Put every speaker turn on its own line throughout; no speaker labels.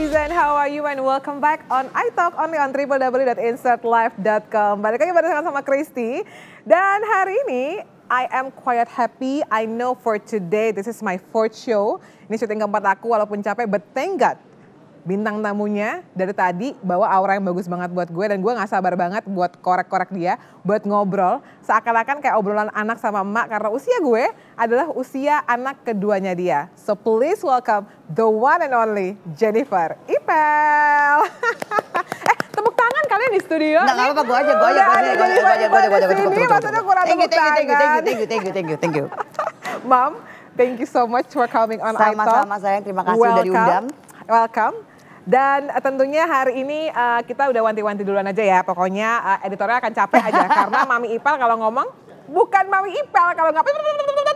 netizen, how are you and welcome back on iTalk only on www.insertlife.com. Balik lagi barengan sama Christy dan hari ini I am quite happy. I know for today this is my fourth show. Ini syuting keempat aku walaupun capek but thank God bintang tamunya dari tadi bawa aura yang bagus banget buat gue dan gue nggak sabar banget buat korek-korek dia, buat ngobrol seakan-akan kayak obrolan anak sama emak karena usia gue adalah usia anak keduanya dia. So please welcome the one and only Jennifer Ipel. eh tepuk tangan kalian di
studio. Nggak apa-apa gue aja, gue aja, gue aja, gue aja, gue aja, gue aja, gue aja, gue aja. aja, aja, aja, aja, aja, aja, aja, aja, maksudnya aja, tepuk aja, Thank you, thank you, thank you, thank you, thank you.
Mam, thank you so much for coming on Sama-sama sayang, terima kasih udah diundang. Welcome dan eh, tentunya hari ini uh, kita udah wanti-wanti duluan aja ya. Pokoknya uh, editornya akan capek aja karena Mami Ipal kalau ngomong bukan Mami Ipal kalau nggak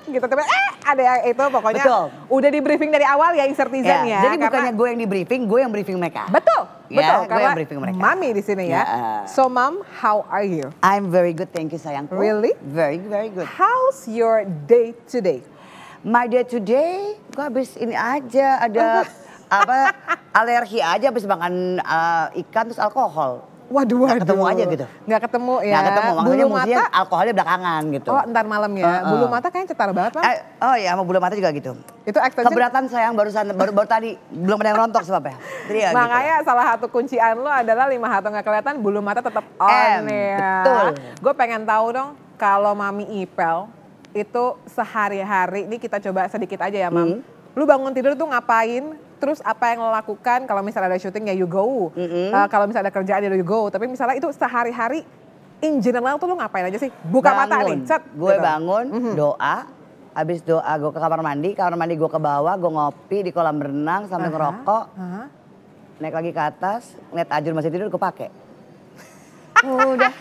gitu tapi eh ada yang itu pokoknya betul. udah di briefing dari awal ya insertizen iya. ya. ya jadi karena, bukannya
gue yang di briefing, gue yang briefing mereka. Betul. Ya, betul karena yang briefing mereka. Mami di sini ya. ya. So mom, how are you? I'm very good, thank you sayang. Really? Very very good. How's your day today? My day today, gue habis ini aja ada apa alergi aja habis makan uh, ikan terus alkohol. Waduh, waduh. Gak ketemu aja gitu. Gak ketemu ya. Gak ketemu, makanya bulu mata, alkoholnya belakangan gitu. Oh ntar malam ya, uh, uh. bulu mata kayaknya cetar banget lah. Eh, oh iya, sama bulu mata juga gitu. Itu extension? Keberatan sayang barusan, baru, baru
tadi, belum ada yang rontok sebabnya. ya gitu. makanya gitu. salah satu kuncian lo adalah lima hati gak kelihatan, bulu mata tetap on M, ya. Betul. Gue pengen tahu dong, kalau Mami Ipel itu sehari-hari, ini kita coba sedikit aja ya Mam. Hmm. Lu bangun tidur tuh ngapain? terus apa yang lo lakukan kalau misalnya ada syuting ya you go mm -hmm. uh, kalau misalnya ada kerjaan ya you go tapi misalnya itu sehari-hari in general tuh lo ngapain aja sih buka bangun. mata nih set. gue gitu. bangun
mm -hmm. doa Abis doa gue ke kamar mandi, kamar mandi gue ke bawah, gue ngopi di kolam renang sambil uh -huh. ngerokok. Uh -huh. Naik lagi ke atas, ngeliat ajur masih tidur, gue pakai. Udah.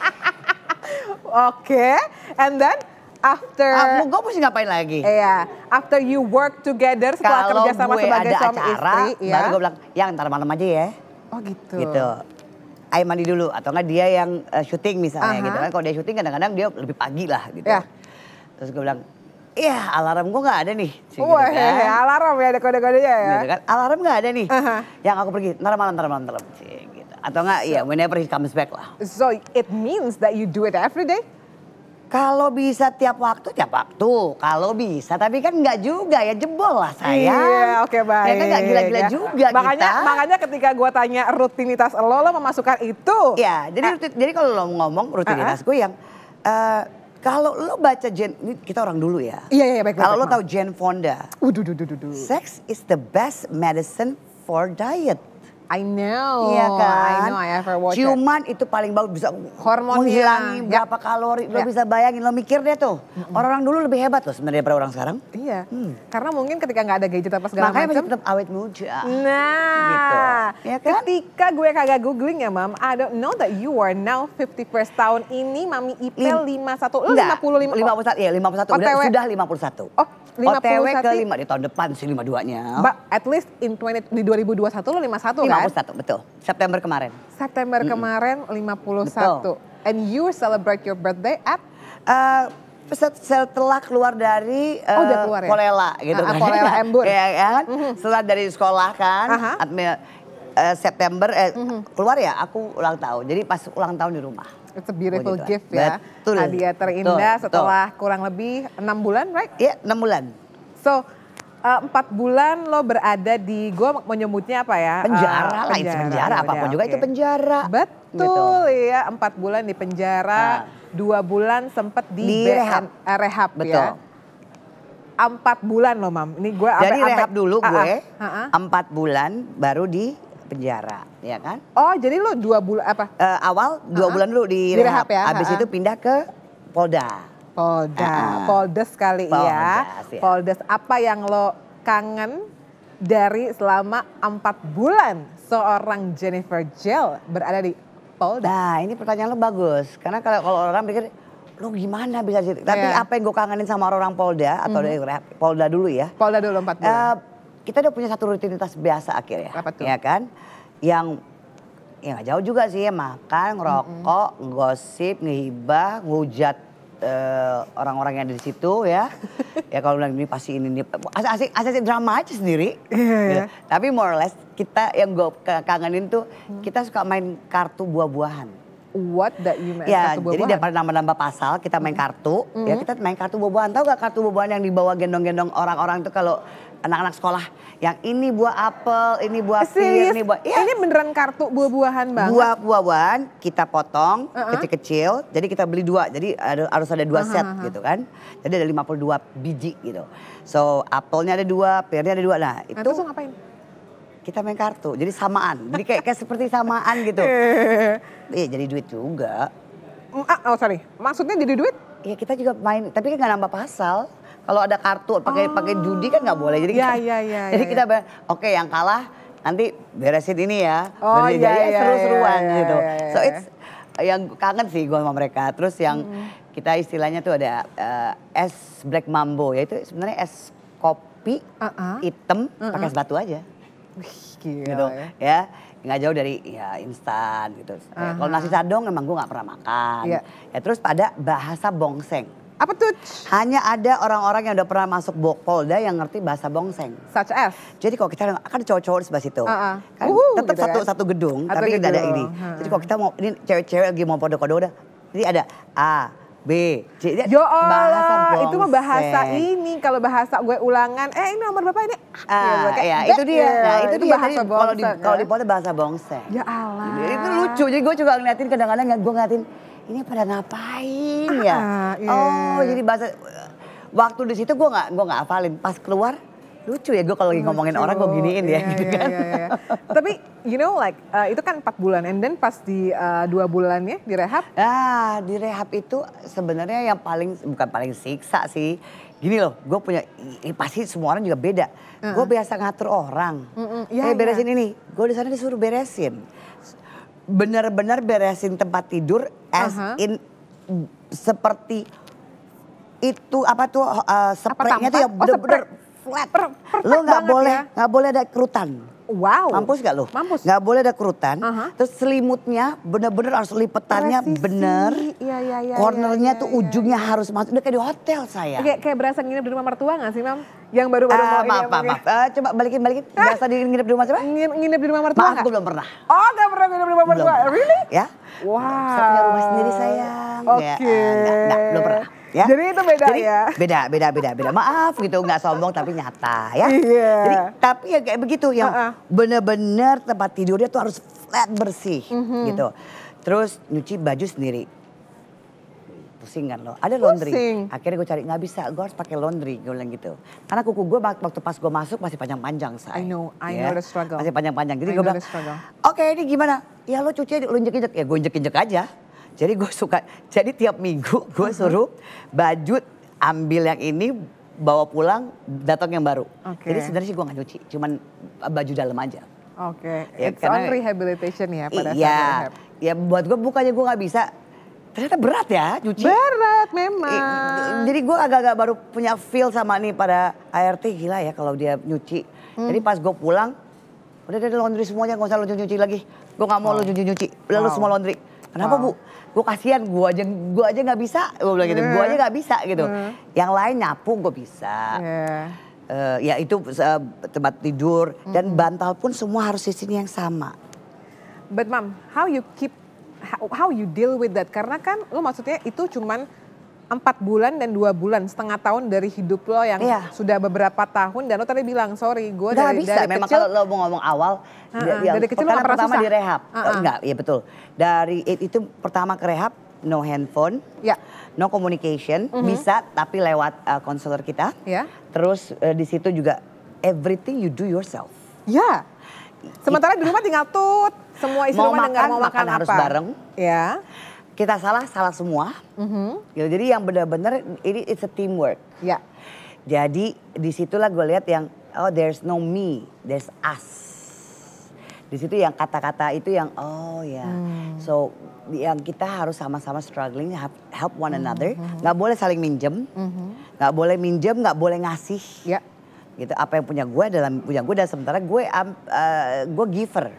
Oke, okay. and then after ah, mau gue mesti ngapain lagi? Iya, after you work together setelah kerjasama kerja sama gue sebagai ada acara, istri, ya. baru gue bilang, ya ntar malam aja ya. Oh gitu. Gitu. Ayo mandi dulu atau enggak dia yang uh, syuting misalnya uh -huh. gitu kan. Kalau dia syuting kadang-kadang dia lebih pagi lah gitu. Yeah. Terus gue bilang, Iya alarm gue gak ada nih. Gitu Wah gitu kan. Iya, iya,
alarm ya ada kode-kodenya ya. Gitu
kan, alarm gak ada nih. Uh-huh. Yang aku pergi, ntar malam, ntar malam, ntar malam. Gitu. Atau enggak, iya, so, ya whenever he comes back lah. So it means that you do it every day? Kalau bisa tiap waktu, tiap waktu. Kalau bisa, tapi kan nggak juga ya jebol lah saya. Iya, oke okay, baik. Ya kan nggak gila-gila ya. juga makanya, kita. Makanya ketika gua tanya rutinitas lo, lo memasukkan itu. Iya, jadi ah. rutin, jadi kalau lo ngomong rutinitas uh gue yang uh, kalau lo baca Jen, kita orang dulu ya. Iya, iya, iya baik. Kalau lo tahu Jen Fonda, Uduh, sex is the best medicine for diet. I know. Iya kan? I know I ever watch Ciuman it. itu paling bagus bisa hormon menghilangi ya. berapa kalori. Lo ya. bisa bayangin, lo mikir deh tuh. Orang-orang dulu lebih hebat loh sebenarnya daripada orang sekarang. Iya. Hmm. Karena mungkin ketika nggak ada gadget apa segala macam. Makanya tetap awet muda.
Nah. Gitu. Ya kan? Ketika gue kagak googling ya mam, I don't know that you are now 51st tahun ini Mami Ipel Lim 51. Lo 55. 51, Oh, 51. Iya, Udah, sudah
51. Oh 51. OTW ke 5 di tahun depan sih 52-nya. But at least in 20, di 2021 lo 51 kan? 51, betul. September kemarin.
September mm -hmm. kemarin 51.
Betul. And you celebrate your birthday at? Uh, setelah keluar dari oh, uh, udah eh, keluar ya? Kolela gitu uh, kan. Kolela Embur. Iya kan? Mm -hmm. Setelah dari sekolah kan, uh -huh. Admil, uh, September eh, mm -hmm. keluar ya aku ulang tahun. Jadi pas ulang tahun di rumah. It's a beautiful oh, gitu gift ya. Betul. Hadiah terindah betul. setelah betul. kurang lebih
enam bulan, right? Iya, yeah, enam bulan. So, Eh, empat uh, bulan lo berada di gue menyebutnya apa ya penjara uh, lah penjara, itu penjara apapun juga itu penjara betul gitu. ya empat bulan di penjara ah. dua bulan sempat di, di rehab, eh, rehab ya. betul. ya empat bulan lo mam ini gue jadi ah, ape, rehab ape, dulu uh, gue
empat bulan baru di penjara
ya kan oh jadi lo dua bulan apa uh, awal dua ah, bulan dulu di, di rehab, rehab ya habis itu pindah ke Polda Polda, uh, Poldes kali ya. Poldes, ya. ya. Poldes, apa yang lo kangen dari selama
empat bulan seorang Jennifer Jill berada di Polda? Nah ini pertanyaan lo bagus, karena kalau, kalau orang pikir lo gimana bisa jadi, tapi iya. apa yang gue kangenin sama orang-orang Polda, atau mm -hmm. dari Polda dulu ya. Polda dulu empat bulan. Uh, kita udah punya satu rutinitas biasa akhirnya. Apa tuh? Ya kan? Yang ya gak jauh juga sih ya makan, ngerokok, mm -hmm. gosip, ngehibah, ngujat Eh, orang-orang uh, yang ada di situ ya. ya kalau bilang ini pasti ini, ini. asik asik drama aja sendiri. Iya. Gitu. Tapi more or less kita yang gue kangenin tuh hmm. kita suka main kartu buah-buahan. What that you main ya, kartu buah Jadi daripada nambah-nambah pasal kita main hmm. kartu, mm -hmm. ya kita main kartu buah-buahan. Tahu gak kartu buah-buahan yang dibawa gendong-gendong orang-orang tuh kalau anak-anak sekolah yang ini buah apel, ini buah eh, pir, ini buah. Ya. Ini beneran kartu buah-buahan banget. Buah-buahan kita potong uh-huh. kecil-kecil, jadi kita beli dua. Jadi ada, harus ada dua uh-huh. set uh-huh. gitu kan. Jadi ada 52 biji gitu. So apelnya ada dua, pirnya ada dua. Nah, nah itu. Nah, ngapain? Kita main kartu, jadi samaan. Jadi kayak, kayak seperti samaan gitu. Iya jadi duit juga. Mm, ah, oh sorry, maksudnya jadi duit? Iya kita juga main, tapi kan gak nambah pasal. Kalau ada kartu pakai oh. pakai judi kan nggak boleh. Jadi ya, kita, ya, ya, jadi ya, kita ya. oke okay, yang kalah nanti beresin ini ya. Oh iya, ya, ya, seru-seruan ya, ya, gitu. ya, ya. So ya. it's yang kangen sih gue sama mereka. Terus yang hmm. kita istilahnya tuh ada uh, es black mambo yaitu sebenarnya es kopi uh -uh. hitam uh -uh. pakai es batu aja. Wih, gila gitu ya. ya nggak jauh dari ya instan gitu. Uh Kalau nasi uh-huh. sadong emang gue nggak pernah makan. Yeah. Ya terus pada bahasa bongseng. Apa tuh? Hanya ada orang-orang yang udah pernah masuk Polda yang ngerti bahasa bongseng. Such as? Jadi kalau kita kan cowok-cowok di sebelah situ. Uh ah, -huh. Ah. Kan Uhuh, tetap gitu satu ya? satu gedung, satu tapi gedung. tidak ada ini. Ah. Jadi kalau kita mau ini cewek-cewek lagi mau kode-kode udah. Jadi ada A, B. Jadi Yo ya bahasa bongseng. itu mah bahasa ini kalau bahasa gue
ulangan, eh ini nomor Bapak ini. Ah, ya, ya itu dia. Ya, nah, itu, itu dia bahasa bongseng. Kalau di ya. kalau di
Polda bahasa bongseng. Ya Allah. Jadi itu lucu. Jadi gue juga ngeliatin kadang-kadang gue ngeliatin ini pada ngapain ah, ya? Iya. Oh, jadi bahasa waktu di situ gue nggak gue nggak hafalin. Pas keluar lucu ya gue kalau lagi ngomongin orang gue giniin ya, yeah, gitu yeah, kan. Yeah, iya. Tapi you know like uh, itu kan empat bulan and then pas di uh, dua bulannya di rehab. Ah, di rehab itu sebenarnya yang paling bukan paling siksa sih. Gini loh, gue punya eh, pasti semua orang juga beda. Uh -huh. Gue biasa ngatur orang. Uh ya, eh iya. beresin ini, gue di sana disuruh beresin benar-benar beresin tempat tidur as uh -huh. in seperti itu apa tuh uh, spraynya tuh ya benar-benar oh, flat. Per lo nggak boleh ya? nggak ya. boleh ada kerutan. Wow. Mampus gak lo? Mampus. Gak boleh ada kerutan. Uh -huh. Terus selimutnya bener-bener harus lipetannya Resisi. bener. Iya, iya, iya. Cornernya ya, ya, tuh ya, ujungnya harus masuk. Udah kayak di hotel saya. Kayak,
kayak berasa nginep di rumah mertua gak sih, Mam? Yang baru-baru uh, mau maaf, ini. Maaf, maaf. Uh, coba balikin, balikin. biasa di nginep di rumah siapa Nginep, di rumah mertua Maaf, gak? belum pernah. Oh, gak pernah belum, dua, Really? Ya. Wow. Saya
punya rumah sendiri sayang. Ya, Oke. Okay. Ya, enggak, belum pernah. Ya. Jadi itu beda Jadi, ya. Beda, beda, beda, beda. Maaf gitu, nggak sombong tapi nyata ya. Iya. Yeah. Jadi tapi ya kayak begitu yang uh -uh. bener-bener tempat tidurnya tuh harus flat bersih mm -hmm. gitu. Terus nyuci baju sendiri pusing kan loh. Ada laundry. Pusing. Akhirnya gue cari nggak bisa, gue harus pakai laundry. Gue bilang gitu. Karena kuku gue waktu pas gue masuk masih panjang-panjang saya. I know, I yeah. know the struggle. Masih panjang-panjang. Jadi gue bilang,
oke
okay, ini gimana? Ya lo cuci, aja, lo injek-injek. Ya gue injek-injek aja. Jadi gue suka, jadi tiap minggu gue uh-huh. suruh baju ambil yang ini, bawa pulang, datang yang baru. Okay. Jadi sebenarnya sih gue nggak cuci, cuman baju dalam aja.
Oke, okay. ya, it's karena, on
rehabilitation ya pada iya, saat rehab. Ya buat gue bukannya gue nggak bisa, Ternyata berat ya cuci. Berat memang. Jadi gue agak-agak baru punya feel sama nih pada ART gila ya kalau dia nyuci. Hmm. Jadi pas gue pulang, udah ada laundry semuanya gak usah lo nyuci lagi. Gue gak mau oh. lo nyuci nyuci, udah wow. semua laundry. Kenapa wow. bu? Gue kasihan, gue aja gue aja nggak bisa. Gue bilang gitu, yeah. gue aja gak bisa gitu. Yeah. Yang lain nyapu gue bisa. Yeah. Uh, ya itu uh, tempat tidur -hmm. dan bantal pun semua harus di sini yang sama. But mom, how you keep how,
you deal with that? Karena kan lo maksudnya itu cuman empat bulan dan dua bulan setengah tahun dari hidup lo yang yeah. sudah beberapa tahun dan lo tadi bilang sorry gue dari, bisa. dari memang kalau lo mau
ngomong awal uh -uh, ya, dari kecil lo pertama susah. di rehab uh -uh. enggak ya betul dari itu pertama ke rehab no handphone yeah. no communication uh mhm. -huh. bisa tapi lewat uh, konselor kita yeah. terus uh, di situ juga everything you do yourself ya yeah. Sementara di rumah tinggal tut, semua istri mau rumah makan, dengar mau makan, makan apa? harus bareng. Ya. Kita salah salah semua. Mm-hmm. jadi yang benar-benar ini it's a teamwork. Ya. Jadi disitulah gue lihat yang oh there's no me, there's us. Di situ yang kata-kata itu yang oh ya. Yeah. Hmm. So yang kita harus sama-sama struggling help, help one hmm, another. Mm-hmm. Gak boleh saling minjem. Mm-hmm. Gak boleh minjem, gak boleh ngasih. Ya. Gitu apa yang punya gue dalam punya gue dan sementara gue uh, um, eh, gue giver.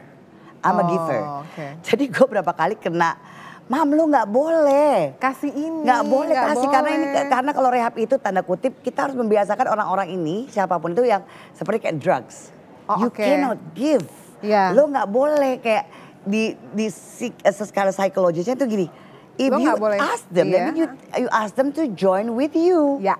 I'm oh, a giver. Okay. Jadi gue berapa kali kena Mam lu nggak boleh kasih ini, nggak boleh gak kasih boleh. karena ini karena kalau rehab itu tanda kutip kita harus membiasakan orang-orang ini siapapun itu yang seperti kayak drugs, oh, you okay. cannot give, yeah. lu nggak boleh kayak di di eh, secara psikologisnya itu gini, if you boleh. ask them, yeah. Iya. then you you ask them to join with you. yeah.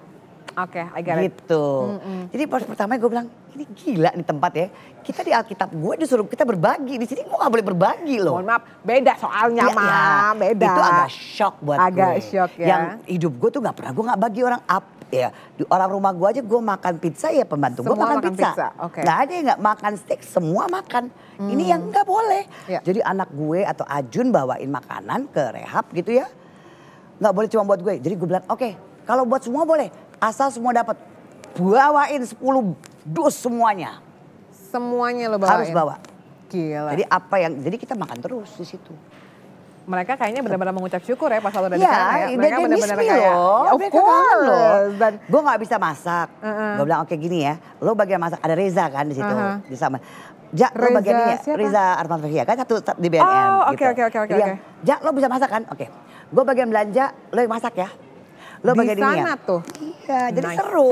oke, okay, I get it. Gitu. Mm -mm. Jadi pas pertama gue bilang, ini gila nih tempat ya. Kita di Alkitab gue disuruh kita berbagi. Di sini gue gak boleh berbagi loh. Mohon maaf, beda soalnya ya, ya. beda. Itu agak shock buat agak gue. Agak shock ya. Yang hidup gue tuh gak pernah, gue gak bagi orang up ya. Di orang rumah gue aja gue makan pizza ya pembantu gue makan, makan pizza. pizza. Okay. Gak ada yang gak makan steak, semua makan. Hmm. Ini yang gak boleh. Ya. Jadi anak gue atau Ajun bawain makanan ke rehab gitu ya. Gak boleh cuma buat gue. Jadi gue bilang oke okay, kalau buat semua boleh. Asal semua dapat bawain 10 dus semuanya. Semuanya lo bawa. Harus bawa. Gila. Jadi apa yang, jadi kita makan terus di situ. Mereka kayaknya benar-benar mengucap syukur ya pas lo dari ya, sana ya. Mereka benar-benar kayak, Ya, of course. Loh. Dan gue gak bisa masak. Uh -uh. Gue bilang oke okay, gini ya, lo bagian masak. Ada Reza kan di situ. Uh -huh. Di sama. Ja, Reza, lo bagian ini ya, Reza Arman Fahia ya, kan satu di BNN. Oh, gitu. oke, oke, oke. oke. Ja, lo bisa masak kan? Oke. Okay. Gue bagian belanja, lo yang masak ya. Lo pakai di sana tuh. Iya, jadi seru.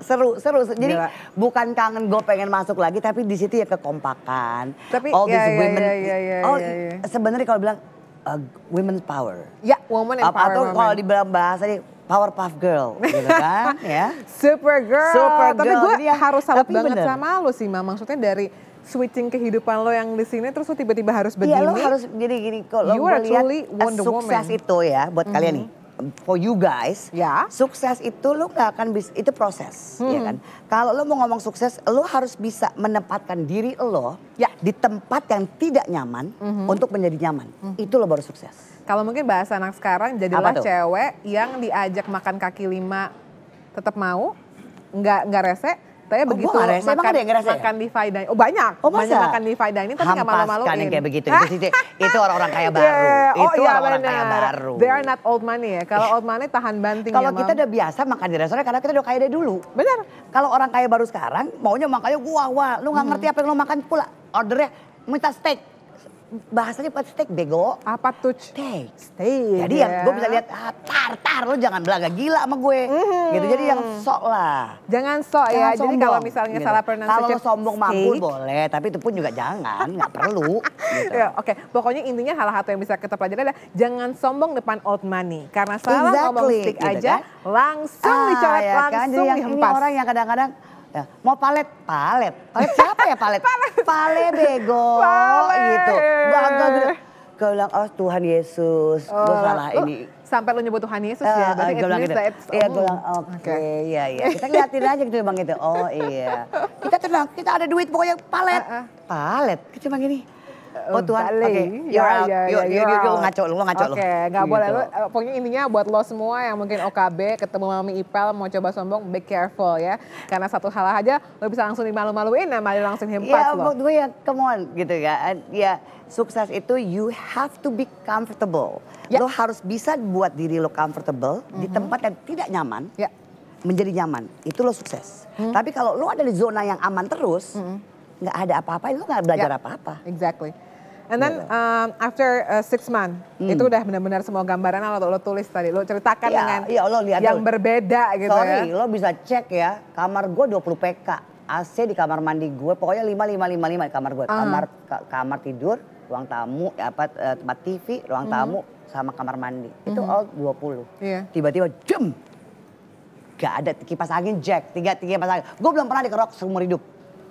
Seru, seru. seru. Jadi Gila. bukan kangen gue pengen masuk lagi tapi di situ ya kekompakan. Tapi all yeah, these ya, women. Yeah, yeah, yeah, oh, yeah, yeah. sebenarnya kalau bilang uh, women's power. Ya,
woman power. Apa atau kalau
dibilang bahasa nih Powerpuff Girl, gitu kan? ya.
Super Girl. Super Girl. Tapi gue ya, harus salut banget bener. sama lo sih, Ma. Maksudnya dari switching kehidupan lo yang di sini terus lo tiba-tiba harus begini. Iya, lo harus
jadi gini Kalau Lo melihat sukses Woman. Sukses itu ya buat mm -hmm. kalian mm-hmm. nih for you guys, ya. sukses itu lo nggak akan bisa, itu proses, ya hmm. ya kan. Kalau lo mau ngomong sukses, lo harus bisa menempatkan diri lo ya. di tempat yang tidak nyaman -hmm. untuk menjadi nyaman. -hmm. Itu lo baru sukses.
Kalau mungkin bahasa anak sekarang, jadilah cewek yang diajak makan kaki lima tetap mau, nggak nggak rese, katanya oh, begitu Gue rese. makan, ada yang ya? makan ya? fine dining. Oh banyak. Oh, Banyak makan fine dining tapi nggak malu-maluin. kan yang kayak begitu. Itu,
itu orang-orang kaya baru. Yeah. Oh, itu iya, orang-orang kaya baru. They are not old money ya. Kalau iya. old money tahan banting Kalau ya, kita udah biasa makan di restoran karena kita udah kaya dari dulu. Benar. Kalau orang kaya baru sekarang maunya makanya gua wah lu nggak hmm. ngerti apa yang lu makan pula. Ordernya minta steak bahasanya bukan steak bego. Apa tuh? Steak. Steak. Jadi yeah. yang ya. gue bisa lihat ah, tar tar lo jangan belaga gila sama gue. Mm. Gitu. Jadi yang sok lah. Jangan sok ya. Sombong. Jadi kalau misalnya gitu. salah pernah Kalau sombong mampu boleh, tapi
itu pun juga jangan, nggak perlu. Gitu. Ya, oke. Okay. Pokoknya intinya hal hal yang bisa kita pelajari adalah jangan sombong depan old money karena salah exactly. ngomong steak gitu aja kan? langsung ah, dicoret ya kan? langsung kan? dihempas. Ini orang
yang kadang-kadang Ya, mau palet, palet. Palet siapa ya palet? palet. Palet bego palet. gitu. Bangga gitu. Gue bilang, oh Tuhan Yesus, oh, gue salah oh. ini. Sampai lo nyebut Tuhan Yesus uh, ya, eh, berarti uh, eh, gue bilang gitu. Iya, gue bilang, oke, okay, okay. iya, iya. Kita ngeliatin aja gitu ya, bang itu, oh iya. Kita tenang, kita ada duit pokoknya palet. Uh, uh. Palet, kita cuma gini oh Tuhan, oke, okay, ya, yeah, yeah, ya, ya, ngaco lu, ngaco okay, lu. Oke, nggak gitu. boleh lu, eh,
pokoknya intinya buat lo semua yang mungkin OKB, ketemu Mami Ipel mau coba sombong, be careful ya. Karena satu hal aja, lo bisa langsung dimalu-maluin, nah malu langsung ya, hempas ya, lo. Iya, gue
ya, come on gitu ya. Eh, ya, sukses itu you have to be comfortable. Ya. Lo harus bisa buat diri lo comfortable mm -hmm. di mhm. tempat yang tidak nyaman. Ya menjadi nyaman itu lo sukses. Hmm. Tapi kalau lo ada di zona yang aman terus, hmm nggak ada apa-apa itu nggak belajar ya. apa-apa. Exactly.
And then gitu. um, after uh, six month hmm. itu udah
benar-benar semua gambaran lo, lo tulis tadi, lo ceritakan ya, dengan ya, lo lihat yang lo. berbeda gitu ya. Sorry, ya. lo bisa cek ya, kamar gue 20 PK, AC di kamar mandi gue, pokoknya lima lima lima lima di kamar gue. Uh. Ah. Kamar, kamar tidur, ruang tamu, ya apa, eh, tempat TV, ruang uh hmm. -huh. tamu, sama kamar mandi. Itu -huh. Hmm. Itu all 20. tiba iya. Tiba-tiba jem, gak ada kipas angin jack, tiga, tiga kipas angin. Gue belum pernah dikerok seumur hidup.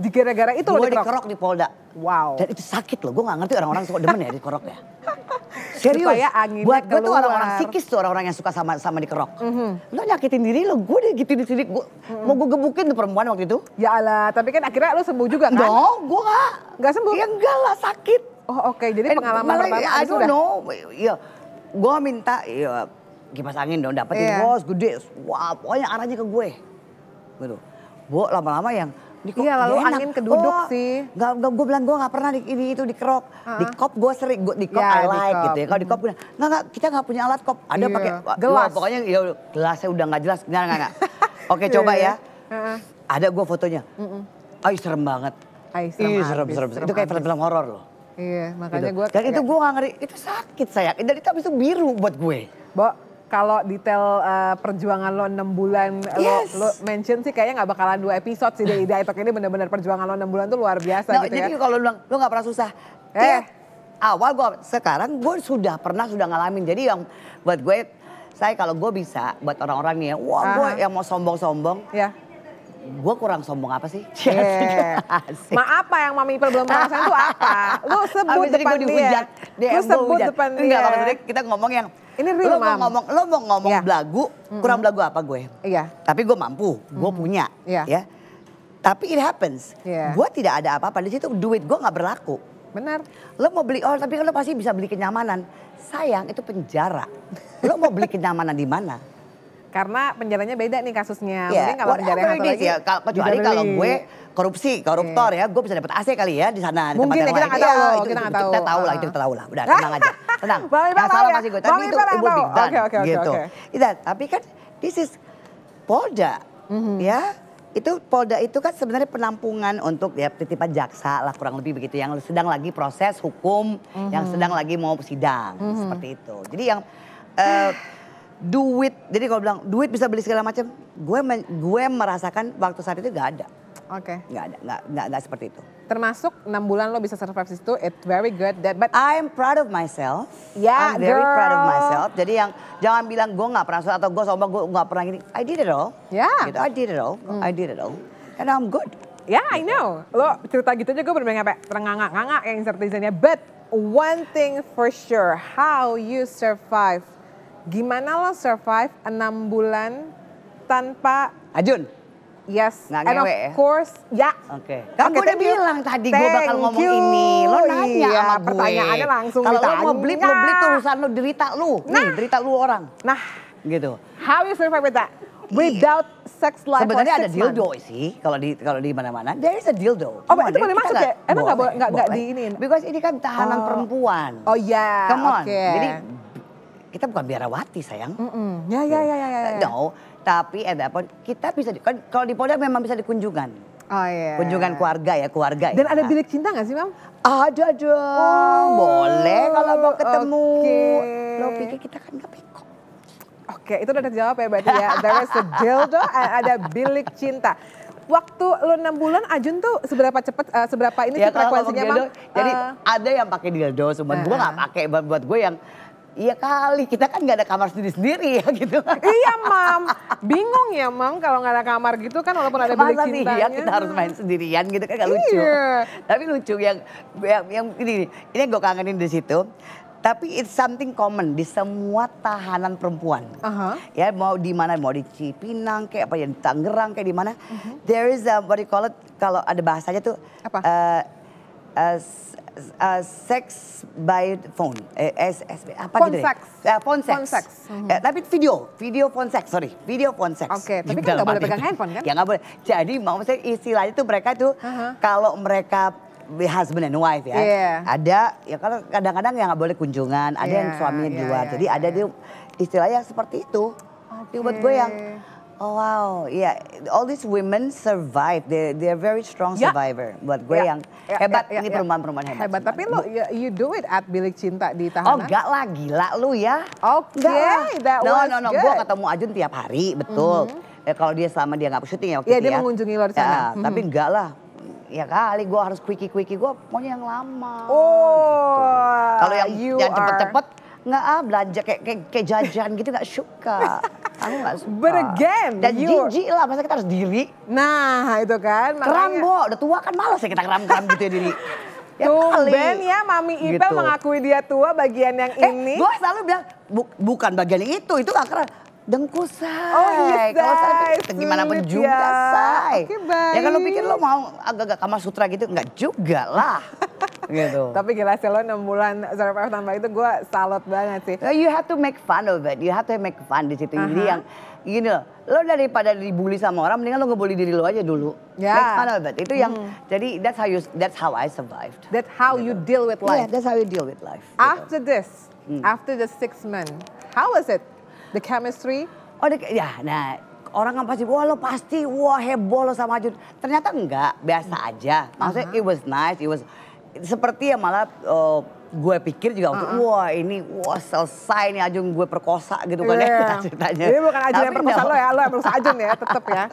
Di gara-gara itu gua lo dikerok. dikerok di Polda. Wow. Dan itu sakit loh. Gue gak ngerti orang-orang suka demen ya dikerok ya.
Serius. Supaya Buat gue tuh orang-orang
sikis tuh orang-orang yang suka sama sama dikerok. Mm -hmm. Lo nyakitin diri lo, gue gitu di sini. Gua, mm -hmm. Mau gue gebukin tuh perempuan waktu itu. Ya Allah, tapi kan akhirnya lo sembuh juga kan? No, gue gak. Gak sembuh? Ya enggak lah, sakit. Oh oke, okay. jadi And eh, pengalaman malah, pertama I don't know. Ya, gue minta ya, kipas angin dong, dapetin yeah. bos gede. Wah, pokoknya arahnya ke gue. Gitu. Gue lama-lama yang iya lalu enak. angin keduduk oh, sih. Gak, gak gue bilang gue gak pernah di, ini itu dikerok. Uh-huh. Di kop gue sering gue di kop yeah, I like gitu ya. Kalau di kop gue nggak kita nggak punya alat kop. Ada yeah. pakai gelas. Gua, pokoknya ya gelasnya udah nggak jelas. Nggak nggak nggak. Oke coba iya, ya. Uh-huh. Ada gue fotonya. uh -huh. Ay serem banget. Ay serem, Ih, serem, serem, serem, Itu kayak film-film horor loh. Iya makanya gitu. gue. Dan itu gue gak ngeri. Itu sakit sayang. Dan itu abis itu biru buat gue.
Bo kalau detail uh, perjuangan lo 6 bulan yes. lo, lo mention sih kayaknya nggak bakalan dua episode sih dari nah. Italk ini benar-benar perjuangan lo 6 bulan tuh luar biasa no, gitu jadi ya. Jadi
kalau lo bilang lo nggak pernah susah, eh. Ya, awal gue sekarang gue sudah pernah sudah ngalamin jadi yang buat gue saya kalau gue bisa buat orang-orang nih ya, wah gue yang mau sombong-sombong, ya. gue kurang sombong apa sih? Yeah.
Ma apa yang Mami Ipel belum merasakan itu apa? Lu sebut Abis depan dia. dia. Lu sebut depan dia. Enggak, maksudnya
kita ngomong yang ini real, lo mau ngomong, lo mau ngomong yeah. belagu, kurang mm -hmm. belagu apa gue? Iya. Yeah. Tapi gue mampu, gue mm -hmm. punya, yeah. ya. Tapi it happens. Yeah. Gue tidak ada apa-apa di situ. Duit gue nggak berlaku. Benar. Lo mau beli oh tapi kan lo pasti bisa beli kenyamanan. Sayang itu penjara. Lo mau beli kenyamanan di mana? Karena penjaranya beda nih kasusnya. Yeah. Mungkin kalau penjara yang satu Ya, kalau, kecuali kalau gue korupsi, koruptor yeah. ya, gue bisa dapat AC kali ya di sana. Mungkin ya, kita nggak iya, tahu, kita nggak tahu. Kita tahu lah, kita tahu lah. Udah tenang aja, tenang. Bang nah, salah tahu Gue. Tapi itu ibu will oke, oke. gitu. itu iya, tapi kan this is Polda, mhm. ya. Itu Polda itu kan sebenarnya penampungan untuk ya titipan jaksa lah kurang lebih begitu yang sedang lagi proses hukum, mm -hmm. yang mhm. sedang lagi mau sidang mm -hmm. seperti itu. Jadi yang uh, duit jadi kalau bilang duit bisa beli segala macam gue gue merasakan waktu saat itu gak ada oke okay. gak ada gak, gak, gak seperti itu
termasuk enam
bulan lo bisa survive di situ it's very good that but I'm proud of myself yeah I'm very girl. proud of myself jadi yang jangan bilang gue gak pernah atau gue sombong gue gak pernah gini I did it all yeah gitu, I did it all hmm. I did it all and I'm good
yeah, I know. Lo cerita gitu aja gue bener-bener terengah terenganga-nganga yang certizennya. But one thing for sure, how you survive gimana lo survive enam bulan tanpa Ajun? Yes, Nggak and ngewe, of ya? course, ya. Oke. Okay. Kan okay, gue udah bilang you. tadi gue bakal ngomong you. ini. Lo nanya iya, sama gue. Pertanyaannya langsung Kalau lo mau blip, lo blip nah. tuh urusan lo derita lo. Nah. Nih, derita lo orang. Nah. Gitu. How you survive with that? Iya. Without sex life Sebenarnya ada dildo months.
sih kalau di kalau di mana-mana. There is a dildo. Oh, Come itu boleh masuk ya? Emang nggak boleh nggak diinin, Because ini kan tahanan oh. perempuan. Oh iya. Yeah. Come on. Okay. Jadi kita bukan biarawati sayang. Ya, ya, ya, ya, No, tapi ada that kita bisa, di, kalau di Polda memang bisa dikunjungan.
Oh iya. Kunjungan
keluarga ya, keluarga Dan ya. ada bilik cinta nggak sih, Mam? Ada dong. Oh, Boleh kalau mau ketemu. Okay. Lo pikir kita kan gak bengkok.
Oke, itu udah terjawab ya berarti ya. There was a dildo ada bilik cinta. Waktu lo 6 bulan Ajun tuh seberapa cepat uh, seberapa ini ya, sih frekuensinya, Mam? Jadi uh, jadi
ada yang pakai dildo, cuman uh, gue gak pakai buat gue yang Iya kali, kita kan nggak ada kamar sendiri-sendiri ya gitu. Iya mam, bingung ya mam kalau nggak
ada kamar gitu kan walaupun ada bilik iya, cintanya. Iya kita harus main
sendirian gitu kan gak iya. lucu. Tapi lucu yang yang, yang ini, ini gue kangenin di situ. Tapi it's something common di semua tahanan perempuan. Uh -huh. Ya mau di mana, mau di Cipinang kayak apa ya, di Tangerang kayak di mana. Uh mhm. -huh. There is a, what do you call it, kalau ada bahasanya tuh. Apa? Eh, uh, uh, sex by phone. Eh, S, S, apa phone gitu sex. Ya, phone sex. Phone sex. Hmm. Ya, tapi video, video phone sex, sorry. Video phone sex. Oke, okay, tapi kan gak boleh pegang handphone kan? Ya gak boleh. Jadi mau maksudnya istilahnya tuh mereka tuh uh -huh. kalau mereka husband and wife ya. Yeah. Ada ya kalau kadang-kadang yang nggak boleh kunjungan, ada yeah, yang iya, suaminya yeah, di luar. Yeah, Jadi yeah. ada yeah. istilahnya seperti itu. Okay. Jadi buat gue yang Oh wow, yeah. All these women survive. They they are very strong ya. survivor. Buat gue yeah. yang yeah. hebat, yeah. Ya, ini ya. perempuan-perempuan hebat. Hebat, tapi lo you do it at bilik cinta di tahanan. Oh enggak lah, gila lu ya. Oke, okay, that no, was No, no, no, gue ketemu Ajun tiap hari, betul. Mm -hmm. Ya kalau dia selama dia nggak syuting ya waktu yeah, itu dia ya. dia mengunjungi luar sana. Ya, mm -hmm. Tapi mm-hmm. enggak lah, ya kali gue harus quickie-quickie, gue maunya yang lama. Oh, gitu. Kalau yang, yang cepet-cepet, nggak ah belanja kayak, kayak, kayak jajan gitu nggak suka. Aku gak suka. But again. Dan you're... jijik lah, masa kita harus diri. Nah itu kan. Makanya... Keram Bo, udah tua kan malas ya kita keram-keram gitu ya diri. Ya Tumben ya Mami Ipel gitu. mengakui dia tua bagian yang eh, ini. Gue selalu bilang bu bukan bagian itu, itu gak keren dengku say Oh iya, say. Kalau pikir say gimana pun ya. juga, ya. say. Okay, Ya kan pikir lo mau agak-agak kamar sutra gitu, enggak juga lah.
gitu. Tapi
gila sih lo 6 bulan survive tanpa itu gue salut banget sih. You have to make fun of it, you have to make fun di situ. Uh -huh. Jadi yang gini loh, lo daripada dibully sama orang, mendingan lo ngebully diri lo aja dulu. Yeah. Make fun of it. Itu yang, hmm. jadi that's how you, that's how I survived. That's how gitu. you deal with life. Yeah, that's how you deal with life. Gitu. After this, hmm. after the six months how was it? The chemistry? Oh, the, ya, nah orang kan pasti, wah lo pasti, wah heboh lo sama Ajun. Ternyata enggak, biasa hmm. aja. Maksudnya uh -huh. it was nice, it was seperti ya malah uh, gue pikir juga uh wah ini wah selesai nih Ajun gue perkosa gitu kan yeah. ya iya. ceritanya. ini bukan Ajun yang perkosa no. lo ya, lo yang perkosa Ajun ya tetap ya.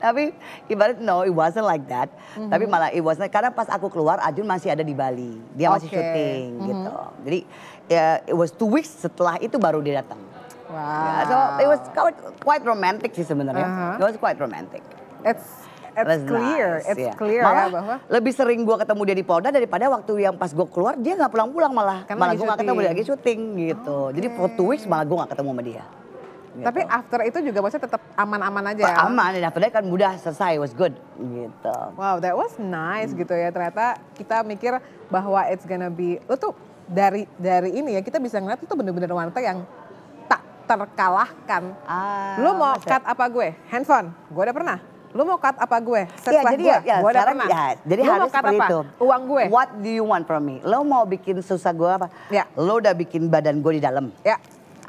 Tapi ibarat no, it wasn't like that. Mm -hmm. Tapi malah it wasn't karena pas aku keluar Ajun masih ada di Bali. Dia masih syuting mm -hmm. gitu. Mm-hmm. Jadi ya, it was two weeks setelah itu baru dia datang. Wow. So it was quite romantic sih sebenarnya. Uh -huh. It was quite romantic. It's It's clear, nice, it's yeah. clear ya, malah ya bahwa lebih sering gue ketemu dia di Polda daripada waktu yang pas gue keluar dia nggak pulang-pulang malah Karena malah gue nggak ketemu dia lagi syuting gitu. okay. Oh, Jadi for two weeks malah gue nggak ketemu sama dia. Gitu. Tapi after itu juga maksudnya tetap aman-aman aja. Ya?
Aman, dan after kan mudah selesai, was good gitu. Wow, that was nice hmm. gitu ya. Ternyata kita mikir bahwa it's gonna be, lo tuh dari dari ini ya kita bisa ngeliat itu bener-bener wanita yang terkalahkan. Ah, lu mau cut apa gue? Handphone,
gue udah pernah. Lu mau cut apa gue? Iya, Setelah ya, jadi, gue, ya, ya gue udah pernah. Ya, jadi lu harus mau cut itu. Uang gue. What do you want from me? Lu mau bikin susah gue apa? Ya. Lu udah bikin badan gue di dalam. Ya.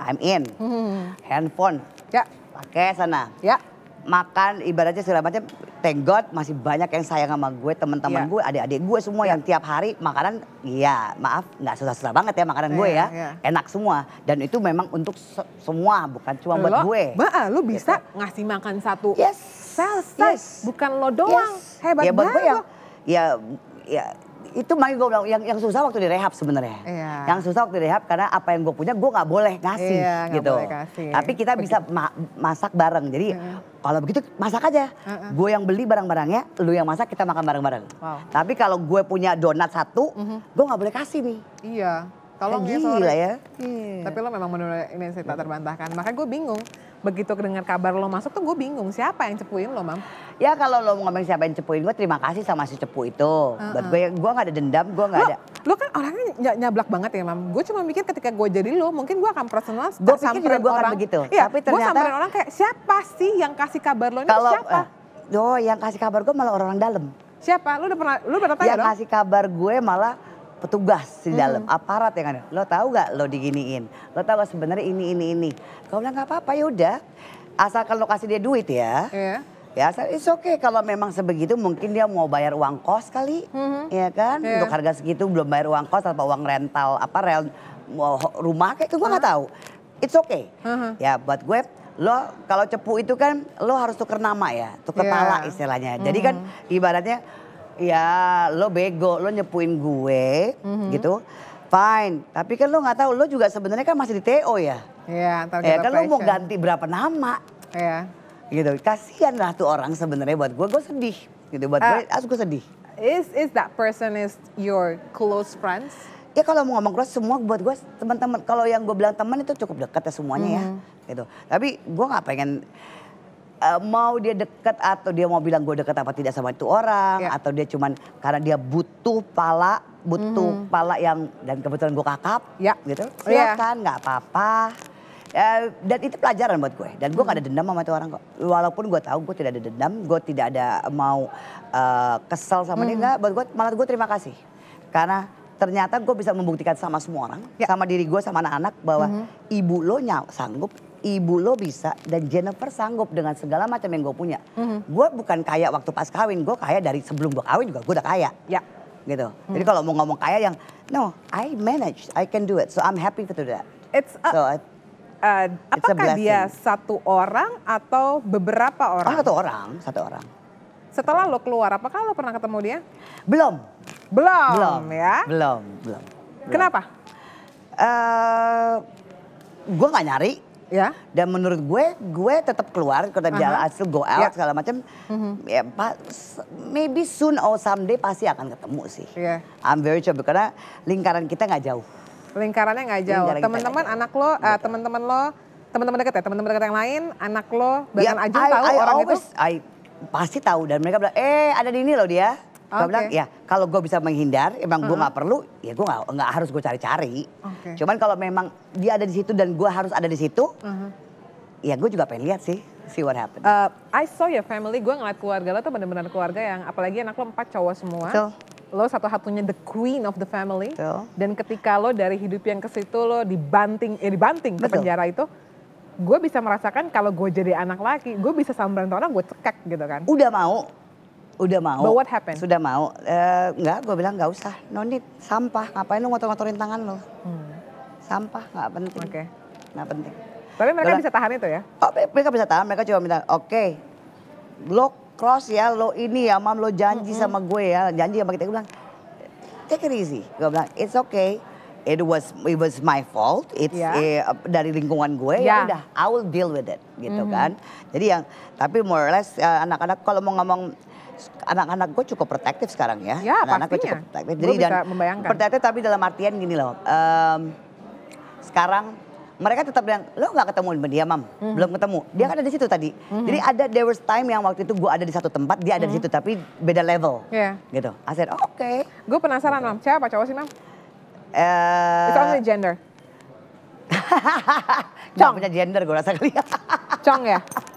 I'm in. Hmm. Handphone. Ya. Pakai sana. Ya makan ibaratnya segala macam thank God masih banyak yang sayang sama gue teman-teman yeah. gue adik-adik gue semua yeah. yang tiap hari makanan iya maaf nggak susah-susah banget ya makanan yeah, gue iya, ya yeah. enak semua dan itu memang untuk se semua bukan cuma lo, buat gue ba, ah, lu gitu. bisa gitu.
ngasih makan satu yes selesai yes. bukan lo doang yes. hebat ya, buat gue yang,
ya ya itu makanya gue bilang yang, yang susah waktu di rehab sebenarnya. Iya. Yang susah waktu di rehab karena apa yang gue punya gue nggak boleh ngasih yeah, gitu. Boleh kasih. Tapi kita Begitu. bisa ma masak bareng. Jadi yeah. Kalau begitu masak aja. Uh-uh. Gue yang beli barang-barangnya, lu yang masak kita makan bareng-bareng. Wow. Tapi kalau gue punya donat satu, uh-huh. gue nggak boleh kasih nih. Iya. Kalau ya, gila ya.
Iya. Tapi lo memang menurut ini tak terbantahkan. Makanya gue bingung begitu dengar kabar lo masuk tuh gue bingung siapa
yang cepuin lo mam ya kalau lo ngomong siapa yang cepuin gue terima kasih sama si cepu itu uh -uh. buat gue gue gak ada dendam gue nggak ada lo kan orangnya ny nyablak banget ya mam gue cuma mikir ketika gue jadi lo mungkin gue akan
personal gue pikir juga gue akan begitu ya, tapi ternyata gue samperin orang
kayak siapa sih yang kasih kabar lo ini kalau, siapa uh, oh yang kasih kabar gue malah orang-orang dalam siapa lu udah pernah lu pernah tanya yang kasih kabar gue malah petugas di hmm. dalam, hmm. aparat yang ada. Lo tahu gak lo diginiin? Lo tahu gak sebenarnya ini, ini, ini? Kau bilang nggak apa-apa yaudah. Asalkan lo kasih dia duit ya. Yeah. Ya, it's okay kalau memang sebegitu mungkin dia mau bayar uang kos kali, mm-hmm. ya kan? Yeah. Untuk harga segitu belum bayar uang kos atau uang rental apa rel rumah kayak itu gue nggak uh-huh. tahu. It's okay. Uh-huh. Ya, buat gue lo kalau cepu itu kan lo harus tuker nama ya, tuker yeah. pala istilahnya. Jadi mm-hmm. kan hmm. ibaratnya ya lo bego, lo nyepuin gue mm-hmm. gitu. Fine, tapi kan lo nggak tahu lo juga sebenarnya kan masih di TO ya. Iya, yeah, ya, kan lo mau ganti berapa nama? Iya. Gitu. Kasihan lah tuh orang sebenarnya buat gue, gue sedih. Gitu buat uh, gue, aku ah. ah, gue sedih.
Is is that person
is your close friends? ya kalau mau ngomong close semua buat gue teman-teman kalau yang gue bilang teman itu cukup dekat ya semuanya mm -hmm. ya mhm. gitu tapi gue nggak pengen uh, mau dia deket atau dia mau bilang gue deket apa tidak sama itu orang yeah. atau dia cuman karena dia butuh pala butuh mm -hmm. pala yang dan kebetulan gue kakap yeah. gitu oh, iya. silakan nggak yeah. apa-apa Uh, dan itu pelajaran buat gue dan gue hmm. gak ada mhm. dendam sama itu orang kok walaupun gue tahu gue tidak ada dendam gue tidak ada mau uh, kesel sama hmm. dia enggak mhm. buat gue malah gue terima kasih karena ternyata gue bisa membuktikan sama semua orang ya. sama diri gue sama anak-anak bahwa hmm. ibu lo nyaw sanggup ibu lo bisa dan Jennifer sanggup dengan segala macam yang gue punya. Mm -hmm. Gue bukan kaya waktu pas kawin, gue kaya dari sebelum gue kawin juga gue udah kaya. Ya. Gitu. Hmm. Jadi kalau mau ngomong kaya yang no, I manage, I can do it, so I'm happy to do that. It's a, so uh, it's apakah a dia satu orang atau beberapa oh, orang? Oh,
satu orang, satu orang. Setelah lo keluar, apakah lo pernah ketemu dia? Belum. Belum, belum ya?
Belum, belum. belum. Kenapa? Uh, gue gak nyari ya. Dan menurut gue, gue tetap keluar kota uh-huh. jalan go ya. out ya. segala macam. Uh-huh. Mhm. Ya, pa, maybe soon or someday pasti akan ketemu sih. Yeah. I'm very sure karena lingkaran kita nggak jauh. Lingkarannya nggak jauh. teman-teman
anak lo, eh, uh, teman-teman lo, teman-teman dekat ya, teman-teman dekat yang lain, anak lo, bahkan yeah, aja tahu I orang always, itu.
I, pasti tahu dan mereka bilang, eh ada di ini loh dia Okay. Gue bilang ya kalau gue bisa menghindar, emang uh -huh. gue gak perlu, ya gue gak, nggak harus gue cari-cari. Okay. Cuman kalau memang dia ada di situ dan gue harus ada di situ, uh -huh. ya gue juga pengen lihat sih. See what happened.
Uh, I saw your family, gue ngeliat keluarga lo tuh bener-bener keluarga yang apalagi anak lo empat cowok semua. So, lo satu-satunya the queen of the family. So, Dan ketika lo dari hidup yang ke situ lo dibanting, eh dibanting Betul. ke penjara itu, gue bisa merasakan kalau gue jadi anak laki, gue bisa sambaran orang gue
cekek gitu kan. Udah mau, Udah mau. But what happened? Sudah mau. Uh, eh, enggak, gue bilang enggak usah. No need. Sampah. Ngapain lu ngotor-ngotorin tangan lu, Hmm. Sampah nggak penting. Oke. Okay. Enggak penting. Tapi mereka Gula, bisa tahan itu ya? Oh, mereka bisa tahan. Mereka cuma minta, oke, okay, lo cross ya, lo ini ya, mam lo janji mm -hmm. sama gue ya, janji sama kita. Gue bilang, take it easy. Gue bilang, it's okay. It was it was my fault. It's yeah. eh, dari lingkungan gue yeah. ya udah. I will deal with it, gitu mm -hmm. kan. Jadi yang tapi more or less eh, anak-anak uh, kalau mau ngomong anak-anak gue cukup protektif sekarang ya. Ya anak-anak gue cukup protektif. Jadi dan membayangkan. protektif tapi dalam artian gini loh. Um, sekarang mereka tetap bilang lo nggak ketemu sama dia mam hmm. belum ketemu dia kan ada di situ tadi -hmm. jadi ada there was time yang waktu itu gue ada di satu tempat dia ada -hmm. di mhm. situ tapi beda level yeah. gitu I said oh, oke
okay. gue penasaran okay. mam gitu. siapa cowok sih mam uh, it's only gender
Cong. punya gender gue rasa kali
Cong ya?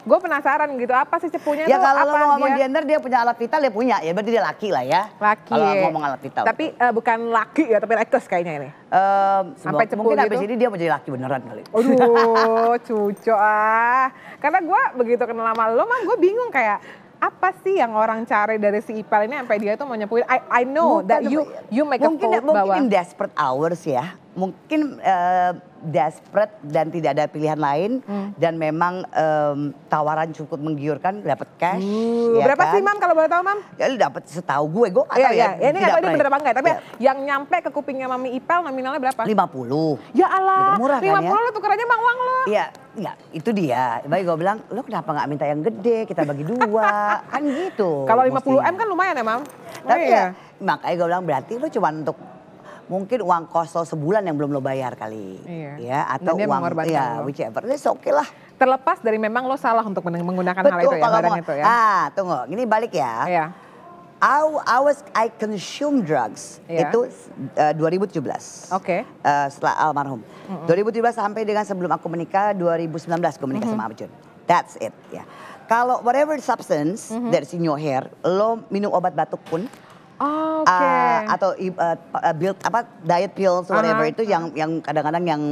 gue penasaran gitu apa sih cepunya ya, tuh kalau apa lo ngomong dia...
gender dia punya alat vital dia punya ya berarti dia laki lah ya laki kalau ngomong alat vital tapi uh, bukan laki ya tapi rektus kayaknya ini um, sampai cepu mungkin gitu. abis dia mau jadi laki beneran kali
aduh cucu ah karena gue begitu kenal sama lo mah gue bingung kayak apa sih yang orang cari dari si Ipal ini sampai dia tuh mau nyepuin I, I know
mungkin, that you you make mungkin, a mungkin bahwa mungkin in desperate hours ya mungkin uh, desperate dan tidak ada pilihan lain hmm. dan memang um, tawaran cukup menggiurkan dapat cash. Uh, ya berapa kan? sih mam kalau boleh tahu mam? Ya dapat setahu gue gue atau iya, ya, ya, ya, ini nggak tahu ini bener apa
enggak tapi yeah. yang nyampe ke kupingnya mami mami nominalnya berapa?
50. Ya Allah. Gitu, murah 50 kan ya? lo
tukerannya mang uang lo. Iya.
Ya, itu dia. Baik gue bilang, lo kenapa nggak minta yang gede? Kita bagi dua, kan gitu. Kalau 50 puluh m
kan lumayan ya, mam. Tapi oh, iya.
ya, makanya gue bilang berarti lo cuma untuk mungkin uang kos lo sebulan yang belum lo bayar kali. Iya. Ya, atau Dan uang ya, whichever. Ini oke okay lah. Terlepas dari memang lo salah untuk menggunakan Betul, hal itu ya, barang mau, itu ya. Ah, tunggu. Ini balik ya. Iya. I, I was I consume drugs yeah. itu eh, uh, 2017. Oke. Okay. Uh, eh, setelah almarhum. Mm -hmm. 2017 sampai dengan sebelum aku menikah 2019 aku menikah mm -hmm. sama mm-hmm. Abjun. That's it ya. Yeah. Kalau whatever substance mm -hmm. that's in hair, lo minum obat batuk pun Oh, ah, okay. uh, atau uh, build apa diet pills uh-huh. whatever uh -huh. itu yang yang kadang-kadang yang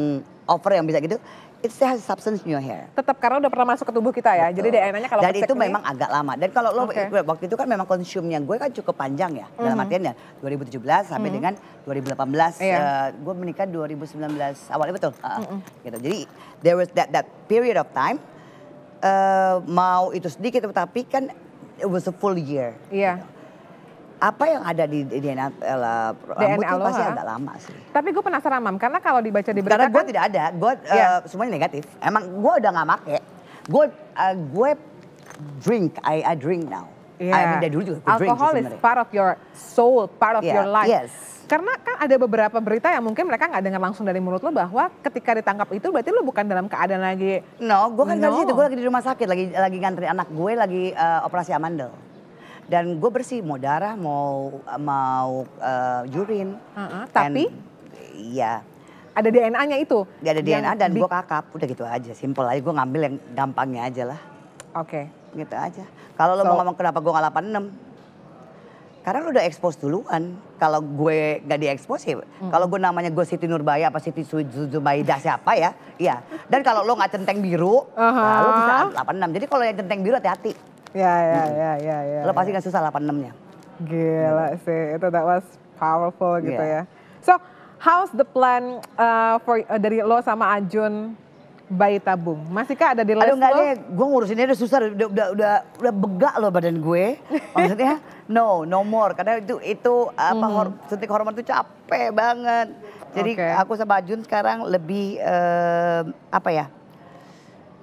over yang bisa gitu it still has substance in your hair.
Tetap karena udah pernah masuk ke tubuh kita ya. Betul. Jadi DNA-nya kalau Dan itu ini... memang
agak lama. Dan kalau lo okay. waktu itu kan memang konsumnya gue kan cukup panjang ya. Mm -hmm. Dalam mm-hmm. artian ya 2017 sampai mm -hmm. dengan 2018 yeah. uh, gue menikah 2019 awalnya betul. Uh, mm -hmm. gitu. Jadi there was that that period of time uh, mau itu sedikit tapi kan it was a full year. Iya. Yeah. Gitu apa yang ada di DNA, uh, eh, DNA rambut pasti agak lama sih. Tapi gue penasaran mam, karena kalau dibaca di berita Karena gue kan, tidak ada, gue yeah. Iya. semuanya negatif. Emang gue udah gak make. Gue uh, gue drink, I, I drink now. Yeah. I mean, dari dulu juga gue Alcohol drink Alcohol is part of your soul, part of yeah. your life. Yes.
Karena kan ada beberapa berita yang mungkin mereka nggak dengar langsung dari mulut lo bahwa ketika ditangkap
itu berarti lo bukan dalam keadaan lagi. No, gue kan no. dari situ, gue lagi di rumah sakit, lagi lagi ngantri anak gue, lagi uh, operasi amandel dan gue bersih mau darah mau mau uh, eh, urin uh-huh. tapi iya ada DNA-nya itu gak ada DNA dan gue kakap udah gitu aja simpel aja gue ngambil yang gampangnya aja lah oke okay. gitu aja kalau so, lo mau ngomong kenapa gue nggak 86 karena lo udah expose duluan kalau gue gak diekspos ya hmm. kalau gue namanya gue Siti Nurbaya apa Siti Zubaida siapa ya iya dan kalau lo nggak centeng biru uh-huh. nah, lo bisa 86 jadi kalau yang centeng biru hati-hati Ya, ya, hmm. ya, ya, ya. Lo pasti ya. gak susah 86-nya. Gila hmm. sih, itu that was
powerful gitu iya. ya. So, how's the plan uh, for uh, dari lo sama
Ajun bayi tabung? Masihkah ada di list Aduh enggak deh, gue ngurusinnya udah susah, udah, udah, udah, udah begak lo badan gue. Maksudnya no, no more. Karena itu itu apa -hmm. hor, suntik hormon itu capek banget. Jadi okay. aku sama Ajun sekarang lebih uh, apa ya?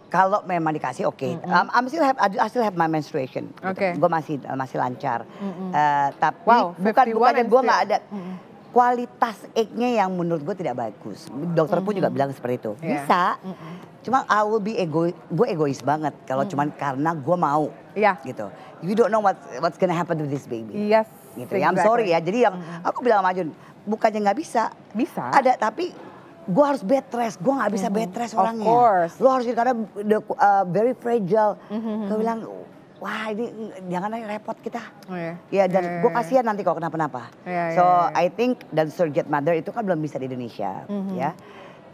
kalau memang dikasih oke. Okay. Mm -hmm. um, still have I still have my menstruation. Gitu. Oke. Okay. Gitu. Gue masih uh, masih lancar. Mm -hmm. uh, tapi wow, bukan bukan gue nggak ada mm -hmm. kualitas egg-nya yang menurut gue tidak bagus. Dokter pun mm -hmm. juga bilang seperti itu. Yeah. Bisa. Mm -hmm. Cuma I will be ego gue egois banget kalau mm -hmm. cuman karena gue mau. Iya. Yeah. Gitu. You don't know what what's gonna happen to this baby. Yes. Gitu. Exactly. Ya, I'm sorry ya. Jadi yang mm -hmm. aku bilang sama Jun, bukannya nggak bisa. Bisa. Ada tapi gue harus bed rest, gue gak bisa mm-hmm. bed rest orangnya. Of course. Lo harus karena the, uh, very fragile. Mm-hmm. mm-hmm. Gue bilang, wah ini jangan repot kita. Oh, yeah. Ya iya, dan yeah, iya, gue iya. kasihan nanti kalau kenapa-napa. Yeah, so yeah, yeah. I think dan surrogate mother itu kan belum bisa di Indonesia, mm-hmm. ya.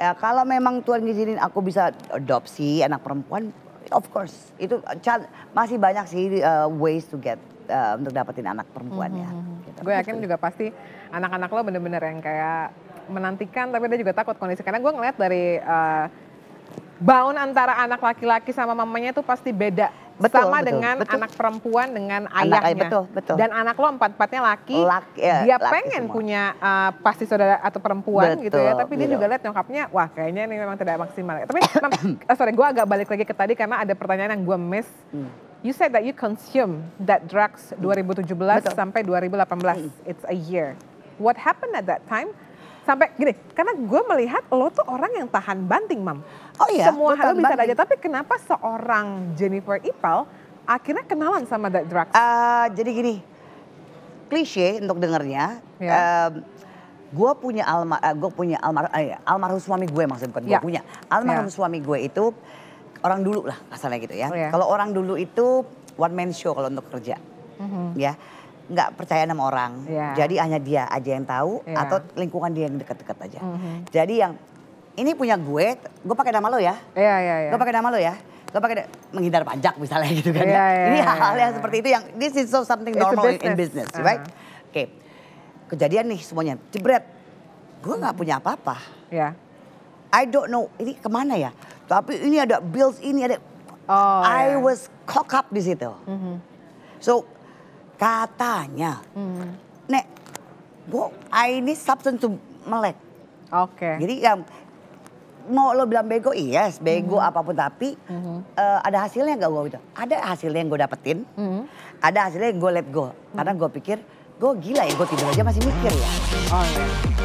ya. Kalau memang Tuhan ngizinin aku bisa adopsi anak perempuan, of course itu uh, masih banyak sih uh, ways to get uh, untuk dapetin anak perempuan ya. mm-hmm. ya. Gitu. Gue yakin juga pasti
anak-anak lo bener-bener yang kayak menantikan tapi dia juga takut kondisi karena gue ngeliat dari uh, eh, bound antara anak laki-laki sama mamanya itu pasti beda betul, sama betul, dengan betul. anak perempuan dengan eh, ayahnya. Anak, betul, betul. Dan anak lo empat empatnya laki, laki ya, dia laki pengen semua. punya uh, pasti saudara atau perempuan betul, gitu ya. Tapi betul. dia iya. juga lihat nyokapnya, wah kayaknya ini memang tidak maksimal. Tapi mam, sorry, gue agak balik lagi ke tadi karena ada pertanyaan yang gue miss. Hmm. You said that you consume that drugs 2017 hmm. betul. sampai 2018. Hmm. It's a year. What happened at that time? sampai gini karena gue melihat lo tuh orang yang tahan banting mam oh iya semua hal bisa banting. aja tapi kenapa seorang Jennifer Ipal
akhirnya kenalan sama The Drug uh, eh, jadi gini klise untuk dengernya yeah. Ya. uh, gue punya alma uh, eh, gue punya almar uh, almarhum suami gue maksudnya bukan yeah. gue ya. punya almarhum yeah. suami gue itu orang dulu lah asalnya gitu ya oh, yeah. kalau orang dulu itu one man show kalau untuk kerja
mm -hmm. ya
nggak percaya sama orang. Yeah. Jadi hanya dia aja yang tahu yeah. atau lingkungan dia yang deket-deket aja. Mm -hmm. Jadi yang ini punya gue, gue pakai nama lo ya. Iya, yeah, iya, yeah, Yeah. Gue pakai nama lo ya. Gue pakai menghindar pajak misalnya gitu kan. Yeah, yeah, iya, ini iya, hal-hal iya, yang seperti itu yang this is so something normal business. in business, uh -huh. right? Oke. Okay. Kejadian nih semuanya. Jebret. Gue nggak punya apa-apa. Iya. -apa. Yeah. I don't know ini kemana ya. Tapi ini ada bills ini ada. Oh, I yeah. was cock up di situ. Mm -hmm. So Katanya. Hmm. Nek, bu, ini Sabtu melek. Oke. Okay. Jadi yang mau lo bilang bego, iya yes, bego mm -hmm. apapun tapi mm -hmm. uh, ada hasilnya nggak gue itu? Ada hasilnya yang gue dapetin, mm -hmm. ada hasilnya yang gue let go. Mm -hmm. Karena gue pikir gue gila ya, gue tidur aja masih mikir ya. Oh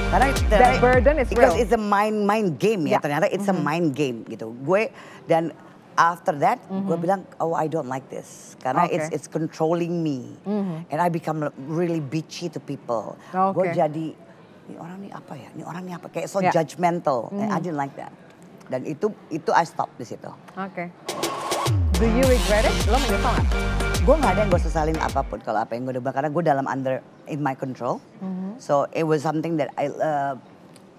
Yeah. Karena the burden is because it's a mind mind game ya. Yeah. Ternyata it's mm -hmm. a mind game gitu. Gue dan after that mm -hmm. gue bilang oh I don't like this karena okay. it's it's controlling me mm -hmm. and I become really bitchy to people. Okay. Gue jadi ini orang ini apa ya? Ini orang ini apa? Kayak so yeah. judgmental. Mm -hmm. And I mm-hmm. didn't like that. Dan itu itu I stop di situ. Oke. Okay. Do you regret it? Lo menyesal nggak? Gue nggak ada yang gue sesalin apapun kalau apa yang gue udah karena gue dalam under in my control. Mm -hmm. So it was something that I uh,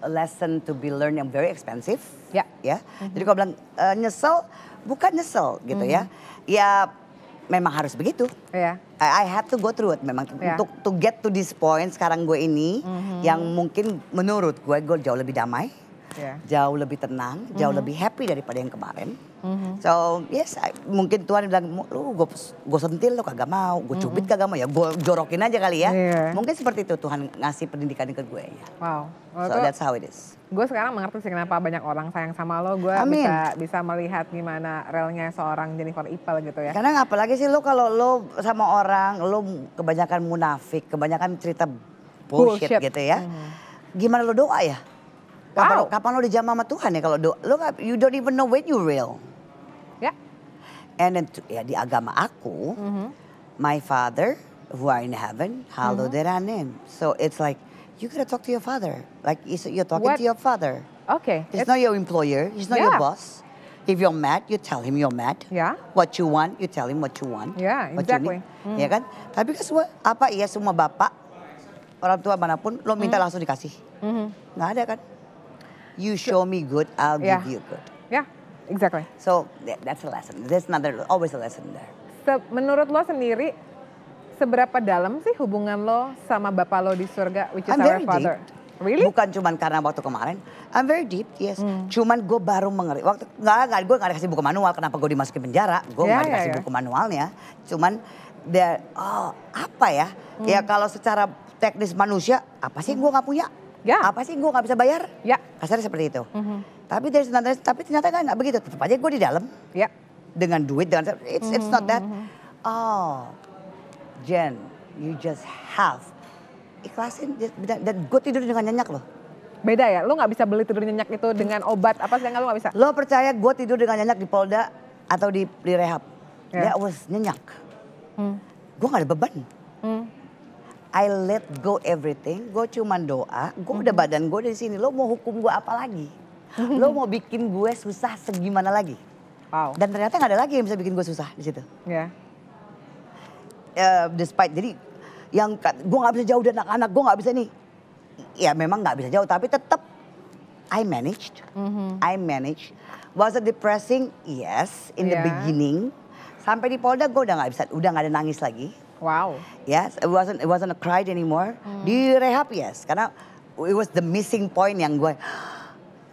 a lesson to be learned yang very expensive. Ya. Yeah. Ya. Yeah. Mm -hmm. Jadi gue bilang uh, nyesel bukan nyesel gitu mm -hmm. ya. Ya memang harus begitu. Yeah. I, I have to go through it memang yeah. untuk to get to this point sekarang gue ini mm -hmm. yang mungkin menurut gue gue jauh lebih damai yeah. jauh lebih tenang, mm -hmm. jauh mhm. lebih happy daripada yang kemarin. Mm -hmm. So yes, I, mungkin Tuhan bilang lu gue sentil lu kagak mau, gue cubit mm -hmm. kagak mau ya, gue jorokin aja kali ya. Yeah. Mungkin seperti itu Tuhan ngasih pendidikan ke gue ya.
Wow. Well, so itu, that's how it is. Gue sekarang mengerti sih kenapa banyak orang sayang sama
lo. Gue bisa
bisa melihat gimana relnya seorang Jennifer Ipel gitu ya. Karena
apalagi sih lo kalau lo sama orang lo kebanyakan munafik, kebanyakan cerita bullshit, bullshit. gitu ya. Mm -hmm. Gimana lo doa ya? Kapan, wow. kapan lo dijamah sama Tuhan ya kalau do, lo gak, you don't even know when you real. Ya. Yeah. And then ya di agama aku, mm -hmm. my father who are in heaven, hallowed mm -hmm. their name. So it's like you gotta talk to your father. Like you're talking What? to your father. Okay. He's it's... not your employer. He's not yeah. your boss. If you're mad, you tell him you're mad. Yeah. What you want, you tell him what you want. Yeah, exactly. Mm. Ya kan? Tapi kan semua apa iya semua bapak orang tua manapun lo minta mm. langsung dikasih. Mm -hmm. Nggak ada kan? You show me good, I'll yeah. give you good. Yeah, exactly. So that's a lesson. There's another always a lesson there. Se
menurut lo sendiri seberapa dalam sih hubungan lo sama bapak lo di surga which is I'm our father?
Deep. Really? Bukan cuma karena waktu kemarin, I'm very deep, yes. Mm. Cuman gue baru mengerti, waktu nggak gue nggak dikasih buku manual, kenapa gue dimasukin penjara? Gue yeah, nggak dikasih yeah. buku manualnya, cuman oh apa ya? Mm. Ya hmm. kalau secara teknis manusia, apa sih mm. gue nggak punya? Ya. Apa sih gue nggak bisa bayar? Ya. Kasarnya seperti itu. Mm -hmm. Tapi dari ternyata, tapi ternyata kan nggak begitu. Tetap aja gue di dalam. Ya. Dengan duit dengan it's it's not that. Mm-hmm. Oh, Jen, you just have ikhlasin dan gue tidur dengan nyenyak loh beda ya. Lo nggak bisa beli tidur nyenyak itu dengan obat apa sih? yang Lo nggak bisa. Lo percaya gue tidur dengan nyenyak di Polda atau di, di rehab? Yeah. That was nyenyak. Hmm. Gue nggak ada beban. Hmm. I let go everything, gue cuma doa, gue udah mm-hmm. badan gue dari sini, lo mau hukum gue apa lagi? Mm-hmm. Lo mau bikin gue susah segimana lagi? Wow. Dan ternyata nggak ada lagi yang bisa bikin gue susah di situ. Ya. Yeah. Uh, despite jadi yang gue nggak bisa jauh dari anak-anak, gue nggak bisa nih. Ya memang nggak bisa jauh, tapi tetap I managed. Mm-hmm. I managed. Was it depressing? Yes, in yeah. the ya. beginning. Sampai di Polda gue udah nggak bisa, udah nggak ada nangis lagi Wow. Yes, it wasn't it wasn't a cried anymore. Hmm. Di rehab yes, karena it was the missing point yang gue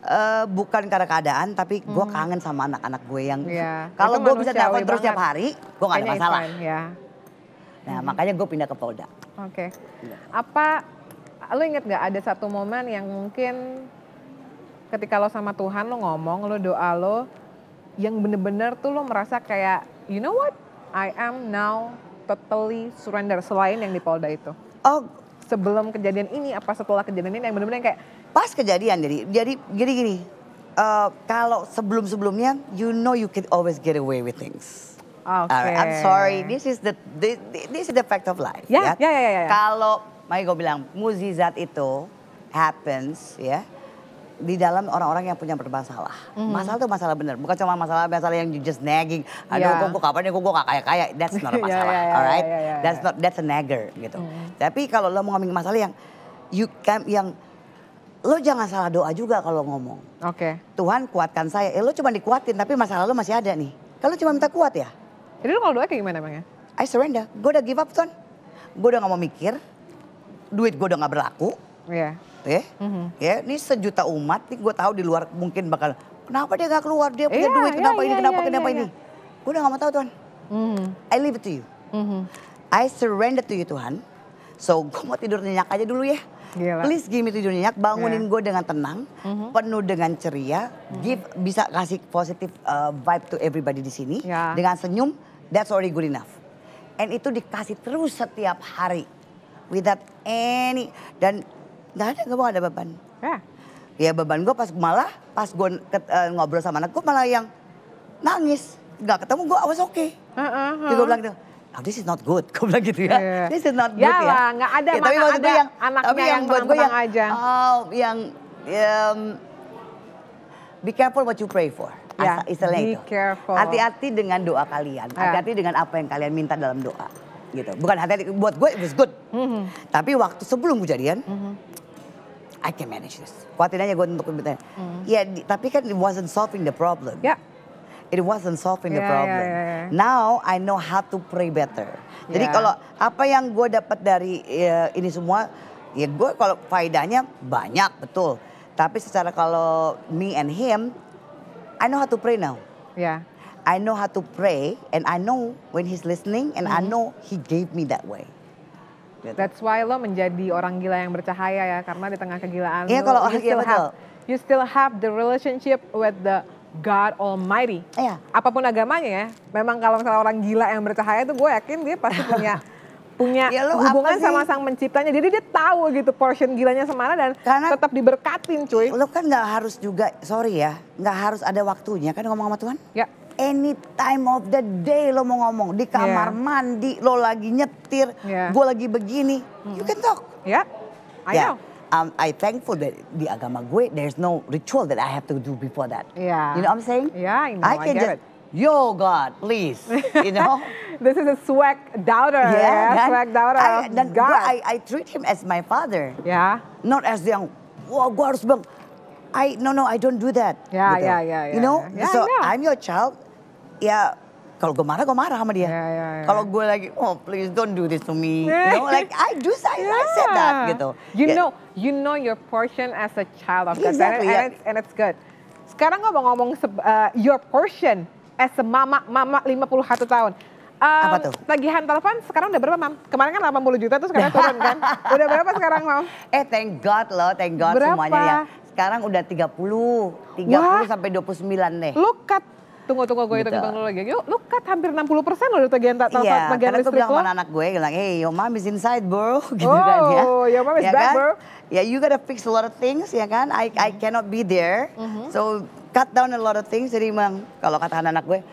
uh, bukan karena keadaan tapi gue hmm. kangen sama anak-anak gue yang yeah. kalau gue bisa telepon terus tiap hari gue gak ada masalah. yeah. Nah hmm. makanya gue pindah ke Polda. Oke. Okay. Iya.
Apa lo inget gak ada satu momen yang mungkin ketika lo sama Tuhan lo ngomong lo doa lo yang bener-bener tuh lo merasa kayak you know what I am now totally surrender selain yang di Polda itu? Oh, sebelum kejadian
ini apa setelah kejadian ini yang benar-benar kayak pas kejadian jadi jadi gini gini uh, kalau sebelum sebelumnya you know you can always get away with things. Okay. Uh, I'm sorry, this is the this, this is the fact of life. Ya, ya, ya. ya, ya, ya. Kalau, makanya gue bilang muzizat itu happens, ya di dalam orang-orang yang punya bermasalah. Mm. Masalah itu masalah benar, bukan cuma masalah masalah yang you just nagging. Aduh, yeah. kok kapan ya, kok gak kaya-kaya. That's not a iya, masalah, yeah, yeah, yeah, alright? Yeah, yeah, yeah, that's iya. not that's a nagger gitu. Mm. Tapi kalau lo mau ngomong masalah yang you can yang lo jangan salah doa juga kalau ngomong. Oke. Okay. Tuhan kuatkan saya. Eh, lo cuma dikuatin tapi masalah lo masih ada nih. Kalau cuma minta kuat ya. Jadi lo kalau doa kayak gimana ya? I surrender. Gue udah give up, tuh, Gue udah gak mau mikir. Duit gue udah gak berlaku Yeah. Ya, yeah. mm-hmm. ya ini sejuta umat nih gue tahu di luar mungkin bakal kenapa dia nggak keluar dia punya yeah, duit iya, kenapa yeah, ini iya, kenapa yeah, kenapa yeah, ini, yeah. gue udah nggak mau tahu Tuhan. Mm-hmm. I leave it to you. Mm-hmm. I surrender to you Tuhan. So gue mau tidur nyenyak aja dulu ya. Gila. Please give me tidur nyenyak, bangunin yeah. gue dengan tenang, mm-hmm. penuh dengan ceria, mm-hmm. give bisa kasih positif uh, vibe to everybody di sini yeah. dengan senyum. That's already good enough. And itu dikasih terus setiap hari without any dan nggak ada gue gak ada beban ya, ya beban gue pas malah pas gue uh, eh, ngobrol sama anak gue malah yang nangis nggak ketemu gue awas oke okay. uh, -huh. jadi gue bilang gitu Oh, this is not good, gue bilang gitu ya. Yeah. This is not good Yalah, ya. Ya nggak ada ya, tapi maksud ada gue yang, anaknya tapi yang, yang gue yang aja. Oh, yang um, be careful what you pray for. Ya, istilah be itu. careful. Hati-hati dengan doa kalian. Ya. Hati-hati yeah. dengan apa yang kalian minta dalam doa gitu. Bukan hati-hati buat gue it was good. Mm -hmm. Tapi waktu sebelum kejadian, mm -hmm. I can manage this. Kuatin aja gue untuk lebih mm. Ya, di, tapi kan it wasn't solving the problem. Yeah. It wasn't solving yeah, the ya, ya, problem. Yeah, yeah, yeah. Now I know how to pray better. Yeah. Jadi ya. kalau apa yang gue dapat dari ya, ini semua, ya gue kalau faedahnya banyak betul. Tapi secara kalau me and him, I know how to pray now. Yeah. I know how to pray and I know when he's listening and mm -hmm. I know he gave me that way
gitu. That's why lo menjadi orang gila yang bercahaya ya karena di tengah kegilaan yeah, lo, kalau orang you still have you still have the relationship with the God Almighty. Iya. Yeah. Apapun agamanya ya, memang kalau misalnya orang gila yang bercahaya itu gue yakin dia pasti punya punya ya, lo hubungan sama sang menciptanya. Jadi dia tahu gitu portion
gilanya semana dan Karena tetap diberkatin cuy. Lo kan nggak harus juga, sorry ya, nggak harus ada waktunya kan ngomong sama Tuhan. Ya any time of the day lo mau ngomong di kamar yeah. mandi lo lagi nyetir yeah. gue lagi begini mm. you mm-hmm. can talk yeah yeah. um, I thankful that di agama gue there's no ritual that I have to do before that. Yeah. You know what I'm saying? Yeah, I know. I can I just, it. Yo God, please. You know? This is a swag doubter. Yeah, yeah? swag doubter. I, that, God. I, I treat him as my father. Yeah. Not as yang, wah gue harus bang. I no no I don't do that. Yeah yeah yeah. yeah you know yeah, so yeah. I'm your child ya kalau gue marah gue marah sama dia. Yeah, yeah, yeah. Kalau gue lagi oh please don't do this to me. You know like I do say, yeah. I said that gitu. You
yeah. know you know your portion as a child of God exactly, and, yeah. it's, and it's good. Sekarang gue mau ngomong uh, your portion as a mama mama 51 tahun. Um, Apa tuh? Tagihan telepon sekarang udah berapa, Mam? Kemarin kan 80 juta tuh sekarang turun kan? Udah berapa sekarang, Mam?
Eh, thank God loh, thank God berapa? semuanya ya. Sekarang udah 30, 30 Wah. sampai 29 nih. Lu at Tunggu, tunggu, gue hitung hitung lu lagi. yuk lu cut hampir 60 persen loh iya, bagian yeah, bagian listrik lo. Iya, bilang anak gue, bilang, hey, your mom is inside, bro. Gitu kan, oh, kan ya. your mom is ya back, kan? bro. Ya, yeah, you gotta fix a lot of things, ya kan. I, I mm-hmm. cannot be there. Mm -hmm. So, cut down a lot of things. Jadi emang, kalau kata anak gue,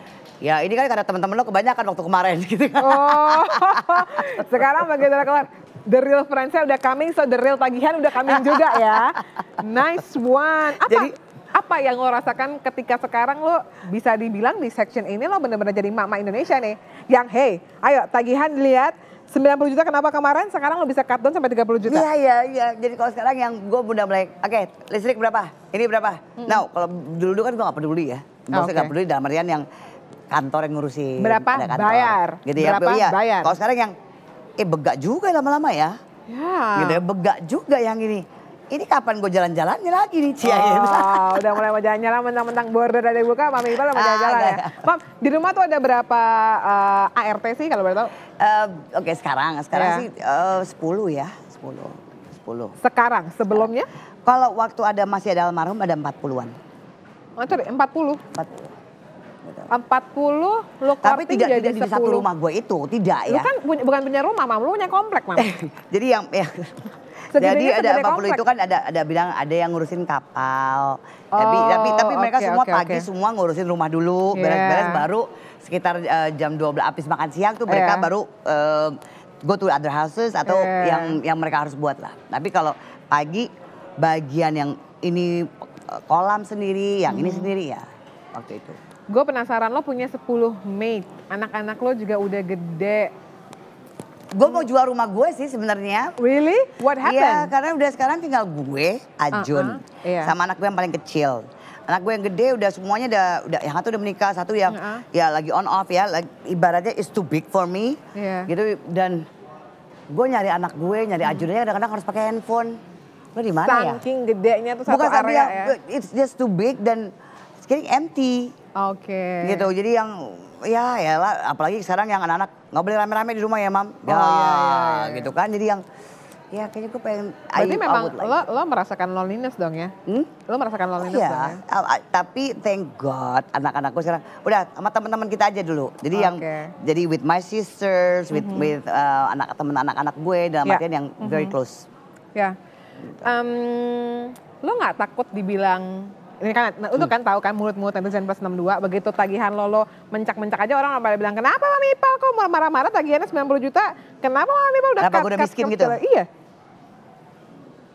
Ya ini kan karena teman-teman lo kebanyakan waktu kemarin gitu kan. Oh, sekarang bagaimana kelar? The real friends udah coming, so the real
tagihan udah coming juga ya. Nice one. Apa? Jadi, apa yang lo rasakan ketika sekarang lo bisa dibilang di section ini lo benar-benar jadi mama Indonesia nih. Yang hey,
ayo tagihan lihat 90 juta kenapa kemarin sekarang lo bisa cut down sampai 30 juta? Iya iya iya. Jadi kalau sekarang yang gue udah mulai, oke okay, listrik berapa? Ini berapa? Mm -hmm. Now kalau dulu dulu kan gue gak peduli ya. Maksudnya okay. gak peduli dalam artian yang kantor yang ngurusin. Berapa? Kantor. Bayar. Gitu ya. Berapa? Iya. Bayar. Kalau sekarang yang eh begak juga lama-lama ya. Ya. Gitu ya, begak juga yang ini ini kapan gue jalan-jalannya lagi nih Cia. Oh, udah mulai mau jalan-jalan mentang-mentang
border ada buka, Mami Iqbal mau ah, jalan-jalan ah, ya. Mam, di rumah tuh ada berapa uh, eh, ART sih kalau
boleh tau? Uh, eh, Oke okay, sekarang, sekarang yeah. sih eh, uh, 10 ya, 10. 10. Sekarang, sebelumnya? Kalau waktu ada masih ada almarhum ada 40-an. Oh, sorry, 40? 40. 40 lo Tapi tidak, jadi tidak 10. di satu rumah gue itu, tidak ya. Lu kan
bu bukan punya rumah, Mam, lu punya komplek, Mam.
jadi yang ya jadi ada 40 itu kan ada ada bilang ada yang ngurusin kapal. Eh, oh, tapi tapi, tapi mereka semua okay, pagi okay. semua ngurusin rumah dulu, iya. beres-beres yeah. baru sekitar uh, jam 12 habis makan siang tuh mereka yeah. baru uh, go to other houses atau yeah. yang yang mereka harus buat lah. Tapi kalau pagi bagian yang ini kolam sendiri, yang hmm. ini sendiri ya waktu itu.
Gue penasaran lo punya 10 mate, anak-anak lo juga udah gede,
Gue mau jual rumah gue sih sebenarnya. Really? What iya, happened? Iya, karena udah sekarang tinggal gue, Ajun, uh -huh. yeah. sama anak gue yang paling kecil. Anak gue yang gede udah semuanya udah, udah yang satu udah menikah, satu yang uh -huh. ya lagi on off ya, ibaratnya is too big for me. Yeah. Gitu dan gue nyari anak gue, nyari hmm. Ajunnya kadang-kadang harus pakai handphone. Lo di mana ya? Saking gedenya tuh satu Bukan area ya, ya. It's just too big dan it's getting empty. Oke. Okay. Gitu. Jadi yang ya ya apalagi sekarang yang anak-anak nggak boleh rame-rame di rumah ya, Mam. Oh, iya, iya, ya, oh, iya, iya, gitu kan. Jadi yang ya kayaknya gue pengen Berarti memang lo lo merasakan loneliness dong ya? Hmm? Lo merasakan oh, loneliness oh, iya. dong ya? tapi thank God anak-anakku sekarang udah sama teman-teman kita aja dulu. Jadi okay. yang jadi with my sisters, with mm -hmm. with uh, anak teman anak-anak gue dalam yeah. artian yang mm -hmm. very mm-hmm. close.
Ya. Yeah. Um, lo nggak takut dibilang ini kan nah, itu hmm. kan tahu kan mulut-mulut netizen plus 62 begitu tagihan Lolo mencak-mencak aja orang pada bilang kenapa Mami Ipal kok marah-marah tagihannya 90 juta kenapa Mami Ipal udah kenapa gue udah miskin gitu iya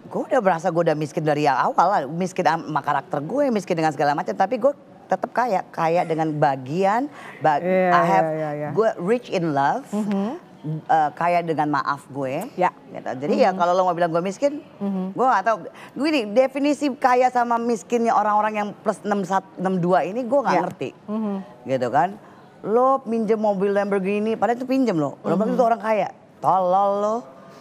gue udah berasa gue udah miskin dari awal miskin sama karakter gue miskin dengan segala macam tapi gue tetap kaya kaya dengan bagian bag, yeah, I iya, have yeah, yeah, yeah. gue rich in love mm -hmm uh, kaya dengan maaf gue. Ya. Gitu. Jadi mm -hmm. ya mm-hmm. kalau lo mau bilang gue miskin, mm -hmm. gue gak tau. Gue ini definisi kaya sama miskinnya orang-orang yang plus enam 62 ini gue gak ya. ngerti. Mm -hmm. Gitu kan. Lo pinjem mobil Lamborghini, padahal itu pinjem lo. Lo mm -hmm. itu mm-hmm. orang kaya. Tolol lo.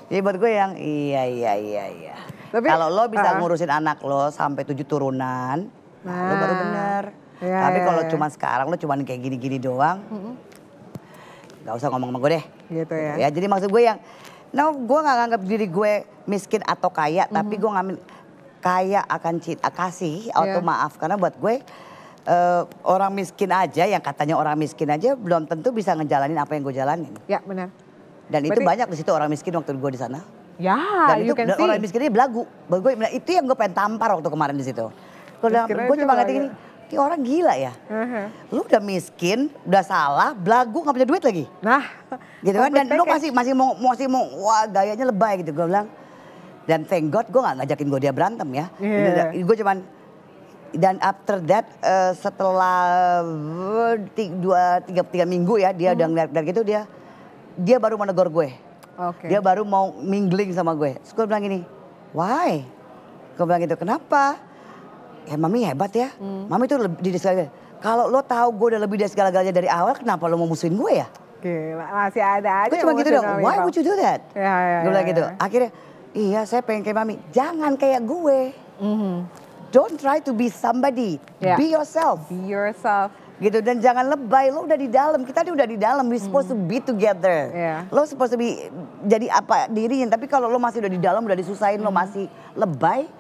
Jadi buat gue yang iya iya iya iya. Tapi kalau lo bisa uh -huh. ngurusin anak lo sampai tujuh turunan, nah. lo baru nah. bener. Ya, Tapi ya, kalau ya. ya. cuma sekarang lo cuma kayak gini-gini doang, mm gak usah ngomong sama gue deh. Gitu ya. Gitu ya jadi maksud gue yang, no gue gak nganggap diri gue miskin atau kaya, mm -hmm. tapi gue ngambil kaya akan cinta kasih yeah. maaf karena buat gue uh, orang miskin aja yang katanya orang miskin aja belum tentu bisa ngejalanin apa yang gue jalanin. Ya benar. Dan Berarti... itu banyak di situ orang miskin waktu gue di sana. Ya, dan itu orang miskin ini belagu. Gue, nah, itu yang gue pengen tampar waktu kemarin di situ. Gue gue cuma ngerti gitu? gini, ini orang gila ya. Uh-huh. Lu udah miskin, udah salah, belagu nggak punya duit lagi. Nah, gitu kan? Dan lu kan? masih masih mau masih mau wah gayanya lebay gitu. Gue bilang dan thank God gue gak ngajakin gue dia berantem ya. Yeah. Gitu, gue cuman dan after that uh, setelah eh, dua tiga tiga minggu ya dia hmm. udah ngeliat dari gitu dia dia baru menegur gue. Okay. Dia baru mau mingling sama gue. Terus gue bilang gini, why? Gue bilang gitu, kenapa? ya mami hebat ya. Hmm. Mami tuh lebih dari segala Kalau lo tahu gue udah lebih dari segala-galanya dari awal, kenapa lo mau musuhin gue ya? Gila, masih ada aja. Gue cuma gitu dong, why would you do that? Ya, ya, gue bilang ya, gitu. ya. gitu. Akhirnya, iya saya pengen kayak mami. Jangan kayak gue. Mm -hmm. Don't try to be somebody. Yeah. Be yourself. Be yourself gitu dan jangan lebay lo udah di dalam kita udah di dalam we supposed to hmm. be together yeah. lo supposed to be jadi apa dirinya tapi kalau lo masih udah di dalam udah disusahin mm. lo hmm. masih lebay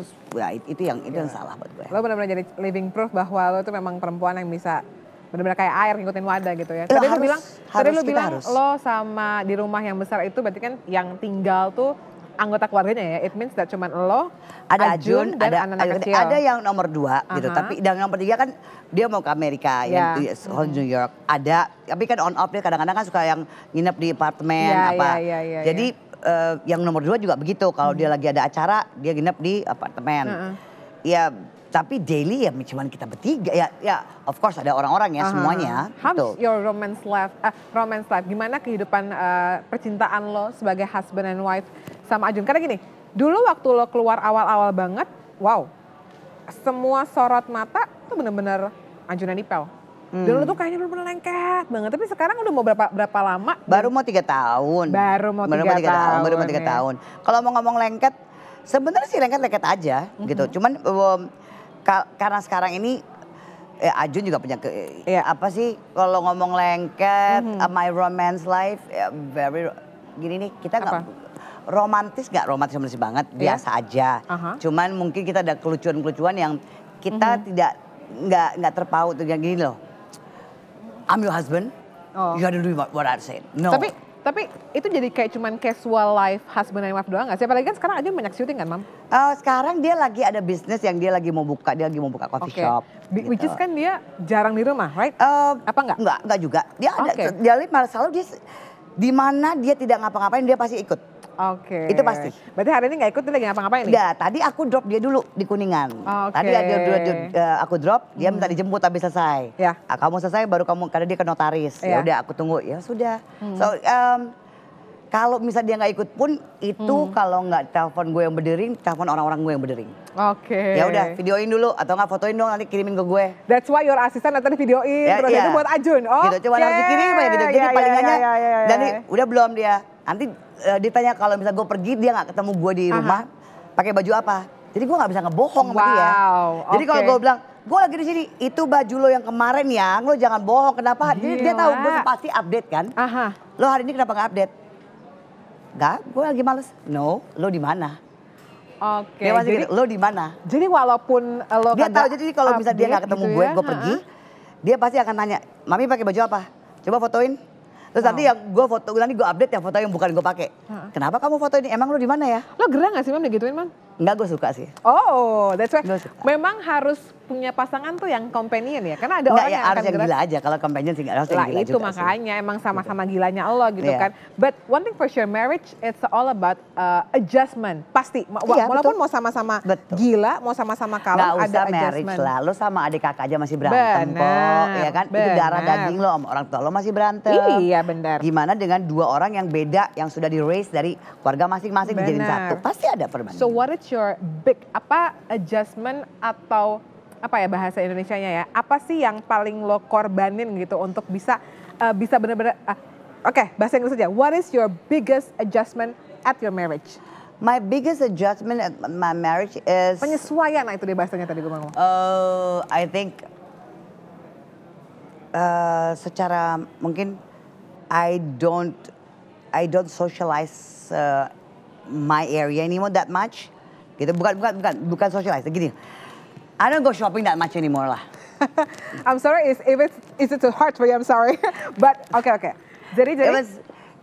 itu ya itu yang itu yeah. yang iya. salah buat gue. Lo benar-benar jadi living proof bahwa
lo tuh memang perempuan yang bisa benar-benar kayak air ngikutin wadah gitu ya. Tadi lo bilang, tadi lo bilang harus. lo sama di rumah yang besar itu berarti kan yang tinggal tuh anggota keluarganya ya. It means
that cuma lo, ada Ajun, Ajun dan anak-anak kecil. Ada yang nomor dua uh-huh. gitu, tapi dan yang nomor tiga kan dia mau ke Amerika, yeah. yang yes, hmm. New York. Ada, tapi kan on off dia kadang-kadang kan suka yang nginep di apartemen yeah, apa. Yeah, yeah, yeah, Jadi yeah uh, yang nomor dua juga begitu. Kalau hmm. dia lagi ada acara, dia nginep di apartemen. Uh Ya tapi daily ya cuman kita bertiga ya ya of course ada orang-orang ya uh -huh. semuanya how's gitu.
your romance life uh, romance life gimana kehidupan uh, percintaan lo sebagai husband and wife sama Ajun karena gini dulu waktu lo keluar awal-awal banget wow semua sorot mata tuh bener-bener Ajun Ipel. Hmm. Dulu tuh kayaknya belum pernah lengket banget, tapi sekarang udah mau berapa berapa lama?
Baru mau tiga tahun. Baru mau tiga tahun, tahun. Baru mau tiga ya. tahun. Kalau mau ngomong lengket, sebenarnya sih lengket-lengket aja hmm gitu. Cuman um, ka- karena sekarang ini eh, Ajun juga punya ke, ya. apa sih kalau ngomong lengket, hmm uh, my romance life uh, very gini nih kita nggak romantis nggak romantis romantis banget ya. biasa aja. Uh-huh. Cuman mungkin kita ada kelucuan-kelucuan yang kita hmm tidak nggak nggak terpaut dengan gini loh I'm your husband. Oh. You got to do what, what I said. No. Tapi
tapi itu jadi kayak cuman casual life husband and wife doang gak sih? Apalagi kan sekarang aja banyak
syuting kan, Mam? Uh, sekarang dia lagi ada bisnis yang dia lagi mau buka, dia lagi mau buka coffee okay. shop. B gitu. Which is kan dia jarang di rumah, right? Uh, Apa enggak? Enggak, enggak juga. Dia okay. ada, dia malah selalu dia Dimana dia tidak ngapa-ngapain dia pasti ikut. Oke. Okay. Itu pasti. Berarti hari ini nggak ikut
lagi ngapa-ngapain nih? Nggak,
tadi aku drop dia dulu di Kuningan. Okay. Tadi dia, dia, dia, eh, dia, aku drop, dia hmm. minta dijemput habis selesai. Ya. Yeah. kamu selesai baru kamu karena dia ke notaris. Ya, ya udah aku tunggu. Ya sudah. Hmm. So um, kalau misalnya dia nggak ikut pun itu hmm. kalau nggak telepon gue yang berdering, telepon orang-orang gue yang berdering. Oke. Okay. Ya udah, videoin dulu atau nggak fotoin dong nanti kirimin ke gue. That's why your assistant nanti videoin, yeah, terus yeah. itu buat Ajun. Oh. Gitu, cuma okay. harus dikirim ya gitu. Jadi yeah, ya, ya, palingannya, yeah, yeah, yeah, yeah. jadi udah belum dia nanti uh, ditanya kalau misalnya gue pergi dia nggak ketemu gue di rumah pakai baju apa jadi gue nggak bisa ngebohong wow, sama dia jadi kalau gue bilang gue lagi di sini itu baju lo yang kemarin ya lo jangan bohong kenapa jadi dia tahu gue pasti update kan -huh. lo hari ini kenapa nggak update gak gue lagi males no lo di mana
Oke. Okay, jadi, gitu,
lo di mana? Jadi walaupun eh, lo dia tahu jadi kalau misalnya dia nggak ketemu gitu gue, ya? gue pergi, dia pasti akan tanya, mami pakai baju apa? Coba fotoin, Terus nanti oh. yang gue foto, nanti gue update yang foto yang bukan gue pakai. Kenapa kamu foto ini? Emang lu di mana ya? Lo gerah gak sih, Mam, gituin Mam? Enggak gue suka sih. Oh, that's why.
Memang harus punya pasangan tuh yang companion ya? Karena ada enggak, orang ya, yang harus akan yang gila aja.
Kalau companion sih enggak harus lah, yang gila itu juga makanya
sih. emang sama-sama gitu. gilanya Allah gitu yeah. kan. But one thing for sure, marriage it's all about uh, adjustment. Pasti. yeah, Walaupun betul. mau sama-sama gila, mau sama-sama kalah ada usah marriage lah.
Lo sama adik kakak aja masih berantem bener, kok. Ya kan? Bener. Itu darah daging lo sama orang tua lo masih berantem. Iya benar. Gimana dengan dua orang yang beda yang sudah di raise dari keluarga masing-masing dijadiin satu. Pasti ada perbandingan. So
what your big apa adjustment atau apa ya bahasa Indonesia-nya ya? Apa sih yang paling lo korbanin gitu untuk bisa uh, bisa benar-benar uh, ah, Oke, okay, bahasa Inggris saja. What is your biggest adjustment at your marriage? My biggest adjustment
at my marriage is penyesuaian. itu dia bahasanya tadi gue ngomong. Uh, I think uh, secara mungkin I don't I don't socialize uh, my area anymore that much. Gitu. Bukan, bukan, bukan, bukan socialize. Gini, I don't go shopping that much anymore lah. I'm sorry, is if it's is it too hard for you? I'm sorry, but okay, okay. Jadi jadi. Was,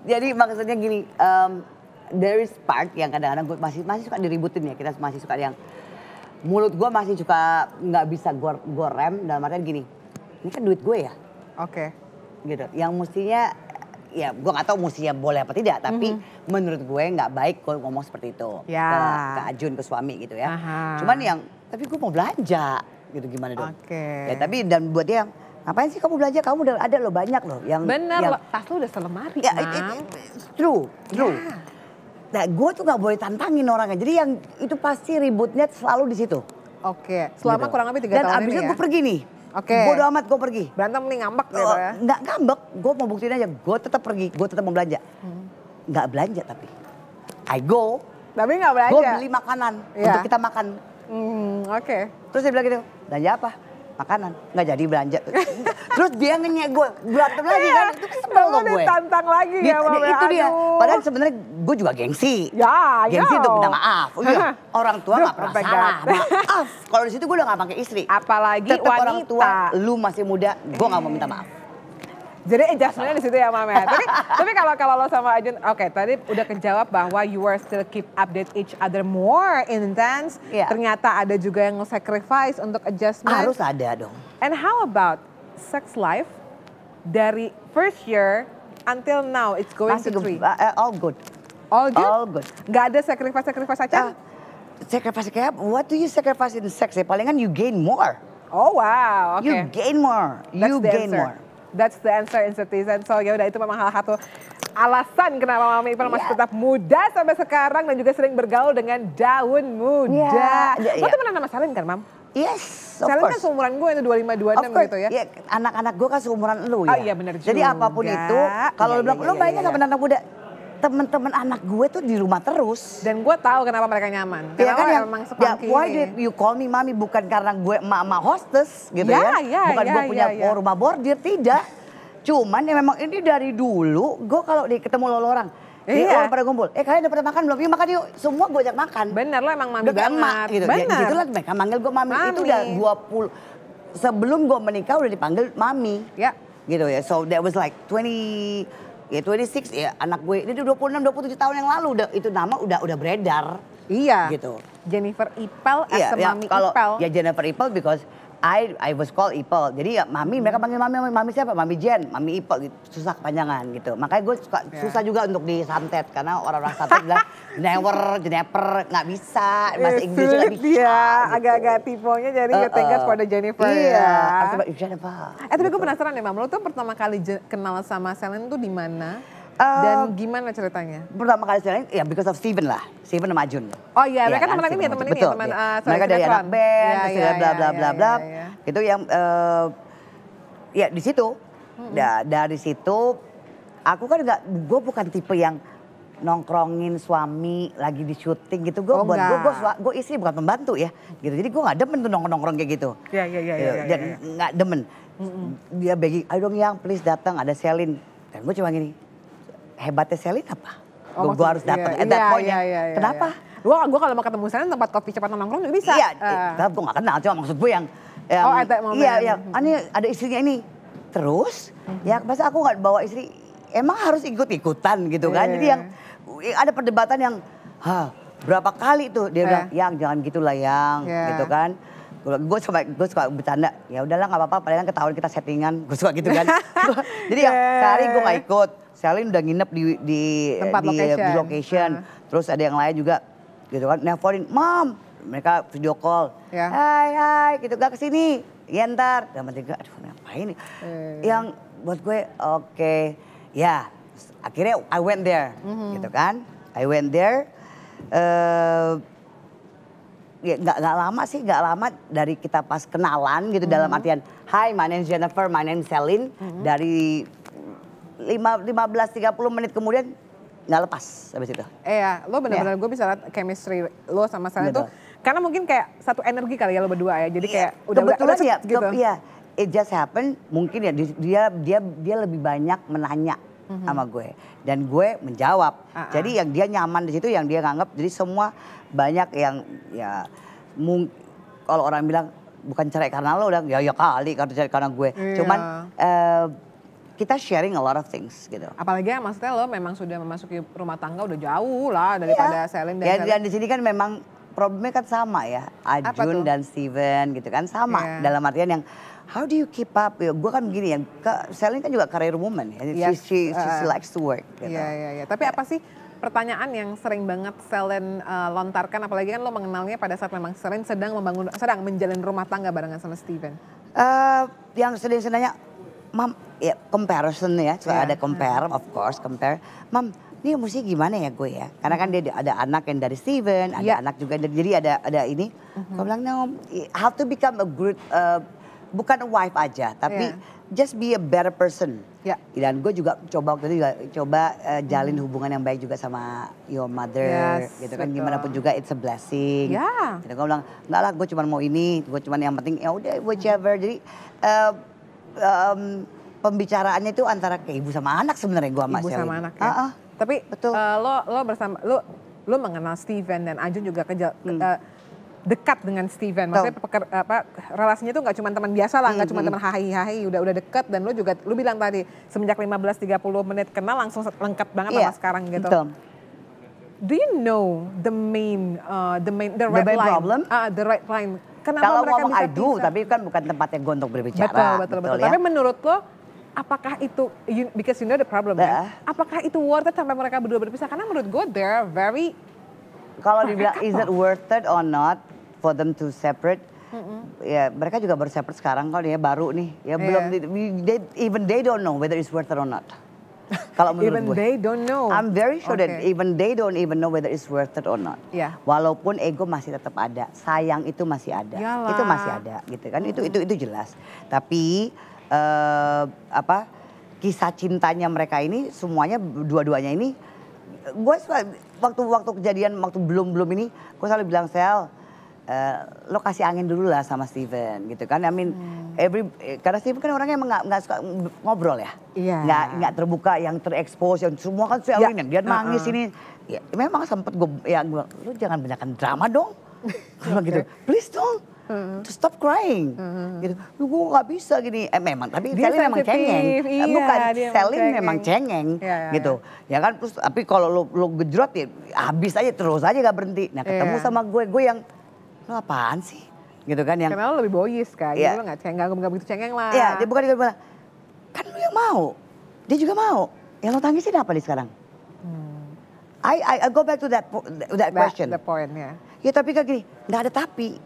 jadi maksudnya gini, um, there is part yang kadang-kadang gue masih masih suka diributin ya. Kita masih suka yang mulut gue masih suka nggak bisa gue rem dalam artian gini. Ini kan duit gue ya. Oke. Okay. Gitu. Yang mestinya ya gue gak tau mestinya boleh apa tidak tapi mm-hmm. menurut gue nggak baik gue ngomong seperti itu ya. ke, ke Ajun ke suami gitu ya Aha. cuman yang tapi gue mau belanja gitu gimana dong okay. ya tapi dan buat dia ngapain sih kamu belanja kamu udah ada loh banyak loh yang benar yang, lo,
tas lu udah selemari ya it, it,
true true yeah. nah gue tuh nggak boleh tantangin orangnya jadi yang itu pasti ributnya selalu di situ
oke selama gitu. kurang lebih tiga tahun abis ya. itu abisnya gue
pergi nih Oke. Okay. Bodo amat gue pergi. Berantem nih ngambek gitu oh, ya. Enggak ngambek, gue mau buktiin aja gue tetap pergi, gue tetap mau belanja. Enggak hmm. belanja tapi. I go. Tapi enggak belanja. Gue beli makanan yeah. untuk kita makan. Hmm, oke. Okay. Terus dia bilang gitu, belanja apa? makanan nggak jadi belanja terus dia ngenyek gue berantem lagi kan iya, itu sebel lo gue ditantang lagi ya di, itu dia padahal sebenarnya gue juga gengsi ya gengsi untuk minta maaf oh iya. orang tua nggak pernah salah maaf kalau di situ gue udah nggak pakai istri apalagi Tetep wanita orang tua lu masih muda gue nggak mau minta maaf jadi eh, adjustmentnya di situ ya Mama. Ya. tapi tapi
kalau kalau lo sama Ajun, oke okay, tadi udah kejawab bahwa you are still keep update each other more intense. Yeah. Ternyata ada juga yang sacrifice untuk adjustment. Harus ada dong. And how about sex life dari first year until now
it's going Masih to three? Uh, all good. All good? All good. Gak ada sacrifice-sacrifice aja? Uh, sacrifice kayak what do you sacrifice in sex ya? Palingan you gain more. Oh wow, okay. You gain more. That's you gain answer. more.
That's the answer in citizen. So ya udah itu memang hal satu alasan kenapa Ipan masih yeah. masih tetap muda sampai sekarang dan juga sering bergaul dengan
daun muda. Yeah. Lo tuh pernah sama Salim kan, Mam? Yes, of Salim kan course. kan seumuran gue itu 25, 26 gitu ya. Iya, anak-anak gue kan seumuran lu oh ya. Oh iya benar juga. Jadi apapun itu, iya, kalau yeah, lu iya, bilang, yeah, lu banyak mainnya yeah. sama anak muda, teman-teman anak gue tuh di rumah terus. Dan gue tahu kenapa mereka nyaman. Iya kenapa kan ya kan yang, emang ya, why did you call me mami bukan karena gue emak-emak hostess gitu ya. ya. ya bukan ya, gue punya ya, ya. rumah bordir, tidak. Cuman ya memang ini dari dulu gue kalau ketemu lo orang, Iya. Jadi orang pada kumpul. Eh kalian udah pernah makan belum? Yuk makan yuk. Semua gue ajak makan. Bener lah emang mami udah banget. Emak, gitu. Ya, Bener. Ya, lah mereka manggil gue mami. mami. Itu udah 20. sebelum gue menikah udah dipanggil mami. Ya. Gitu ya. So that was like 20 ya 26 ya anak gue ini 26 27 tahun yang lalu udah itu nama udah udah beredar. Iya. Gitu. Jennifer Ipel iya, as iya, ya, kalau, Ipel. Ya Jennifer Ipel because I I was called Ipel. Jadi ya mami mereka hmm. panggil mami mami siapa? Mami Jen, mami Ipel gitu. Susah kepanjangan gitu. Makanya gue yeah. susah juga untuk disantet karena orang-orang santet bilang Jennifer, Jennifer nggak bisa bahasa Inggris juga bisa. Iya, gitu.
agak-agak tipenya jadi uh, uh. pada Jennifer iya. ya. Iya, Jennifer. Eh tapi gue gitu. penasaran ya Mam, lo tuh pertama kali kenal sama Selin tuh di mana?
Dan eh, gimana ceritanya? Pertama kali ceritanya ya because of Steven lah. Steven sama Ajun. Oh iya, mereka kan? teman ini ya, teman ini ya, teman ya. uh, Mereka dari anak band, ya, ya, bla bla iya, bla iya, bla. Iya, Itu yang uh, ya di situ. Hmm. Da, dari situ aku kan gak, gue bukan tipe yang nongkrongin suami lagi di syuting gitu. Gue oh, buat gue, gue, gue istri bukan pembantu ya. gitu Jadi gue gak demen tuh nongkrong-nongkrong kayak gitu.
Iya, iya, iya. Ya, Dan ya, ya.
gak demen. Mm -mm. Dia begi, ayo dong yang please datang ada Selin. Dan gue cuma gini, hebatnya Selin apa? Oh, gue harus datang. Iya, At iya, that point iya, ya. iya, iya, kenapa? Iya. Gue kalau mau ketemu Selin tempat kopi cepat nongkrong juga bisa. Iya, uh. gue gak kenal. Cuma maksud gue yang, yang oh, at Iya, iya. Ah, ini ada istrinya ini. Terus, ya masa aku gak bawa istri, emang harus ikut-ikutan gitu kan. Yeah. Jadi iya. yang ada perdebatan yang, ha, berapa kali tuh dia bilang, bilang, yang jangan gitu lah, yang, yeah. gitu kan gue suka gue suka bercanda ya udahlah gak apa-apa palingan ketahuan kita settingan gue suka gitu kan jadi yeah. yang iya. sehari gue gak ikut Selin udah nginep di di Tempat di eh, location, location. Uh. terus ada yang lain juga gitu kan nelfonin mom mereka video call yeah. hai hai gitu gak kesini ya ntar dan mereka aduh ngapain nih eh. yang buat gue oke okay. ya akhirnya I went there mm -hmm. gitu kan I went there uh, ya nggak nggak lama sih nggak lama dari kita pas kenalan gitu mm -hmm. dalam mhm. artian hi my name is Jennifer my name is Celine mm -hmm. dari 15-30 menit kemudian nggak lepas habis itu. Iya, lo benar-benar yeah. gue bisa lihat chemistry lo
sama saya itu karena mungkin kayak satu energi kali ya lo berdua ya. Jadi iya, kayak yeah. udah kebetulan ya, gitu. Iya,
it just happen mungkin ya dia dia dia lebih banyak menanya mm-hmm. sama gue dan gue menjawab. Uh-uh. Jadi yang dia nyaman di situ yang dia nganggap jadi semua banyak yang ya mung kalau orang bilang bukan cerai karena lo udah ya ya kali karena cerai karena gue. Yeah. Cuman uh, kita sharing a lot of things gitu. Apalagi yang maksudnya
lo memang sudah memasuki rumah tangga udah jauh lah iya. daripada yeah. Selin dan ya, Selin. Dan
di sini kan memang problemnya kan sama ya. Ajun dan Steven gitu kan sama yeah. dalam artian yang how do you keep up? Ya, gue kan begini ya, Selin kan juga career woman ya, yes. she, she, she, uh-uh. she likes to work. Gitu. Iya, gitu. yeah, iya, yeah, iya.
Yeah. Tapi apa sih pertanyaan yang sering banget Selen uh, lontarkan, apalagi kan lo mengenalnya pada saat memang Selen sedang membangun, sedang menjalin rumah tangga barengan sama Steven.
Uh, yang sering seringnya Mam, ya comparison ya, so yeah. ada compare, of course compare. Mam, ini musik gimana ya gue ya? Karena kan dia ada anak yang dari Steven, ada iya. anak juga jadi ada ada ini. Mm-hmm. Gue bilang no, how to become a good uh, bukan wife aja, tapi yeah. just be a better person. Yeah. Dan gue juga coba waktu itu juga coba uh, jalin hmm. hubungan yang baik juga sama your mother, yes, gitu kan. Gimana pun juga it's a blessing. Yeah. Jadi gitu. gue bilang enggak lah, gue cuma mau ini, gue cuma yang penting ya udah whichever. Jadi uh, um, pembicaraannya itu antara ke ibu sama anak sebenarnya gue sama Ibu sama anak ya. Uh
-uh. Tapi betul. Uh, lo lo bersama lo lo mengenal Steven dan Anjun juga kerja hmm. uh, dekat dengan Steven. Maksudnya peker, apa relasinya tuh nggak cuma teman biasa lah, nggak hmm, cuma hmm. teman hahi-hahi, udah udah dekat dan lo juga lo bilang tadi semenjak 15 30 menit kenal langsung lengkap banget yeah. sama iya. sekarang gitu. Betul. Do you know the main uh, the main the right line? Problem? Uh, the right line. Kenapa Kalau mereka ngomong bisa, I do, bisa? tapi kan bukan tempatnya gue untuk berbicara. Betul, betul, betul. betul. Ya? Tapi menurut lo apakah itu you, because you know the problem kan? Apakah itu worth it sampai mereka berdua berpisah? Karena menurut gue they're very
kalau dibilang is it worth it or not for them to separate? Mm -hmm. Ya, mereka juga baru separate sekarang Kalau dia ya, baru nih. Ya yeah. belum they, even they don't know whether it's worth it or not. kalau menurut even gue. they don't know. I'm very sure okay. that even they don't even know whether it's worth it or not. Yeah. Walaupun ego masih tetap ada, sayang itu masih ada. Yalah. Itu masih ada gitu kan. Mm. Itu itu itu jelas. Tapi eh, apa kisah cintanya mereka ini semuanya dua-duanya ini gue waktu waktu kejadian waktu belum belum ini gue selalu bilang sel eh, lo kasih angin dulu lah sama Steven gitu kan I mean hmm. every eh, karena Steven kan orangnya emang nggak suka ngobrol ya iya. nggak yeah. nggak terbuka yang terekspos yang semua kan selalu yeah. Ya. dia nangis uh -uh. ini ya, memang sempet gue ya gue lo jangan banyakkan drama dong gitu please dong hmm. to stop crying. Hmm. Gitu. Gue gak bisa gini. Eh, memang tapi dia Sally eh, iya, memang cengeng. Iya, Bukan selling memang, memang cengeng ya, ya, gitu. Iya. Ya kan terus tapi kalau lu lu gejrot ya habis aja terus aja gak berhenti. Nah, ketemu ya. sama gue, gue yang lu apaan sih? Gitu kan yang Karena lebih boyis kan. Ya. gak
cengeng, gak begitu cengeng lah. Iya, dia
bukan dia kan lu yang mau. Dia juga mau. Yang lo tangisin apa nih sekarang? Hmm. I, I I go back to that that, that question. The point ya. Yeah. Ya tapi kayak gini, gak ada tapi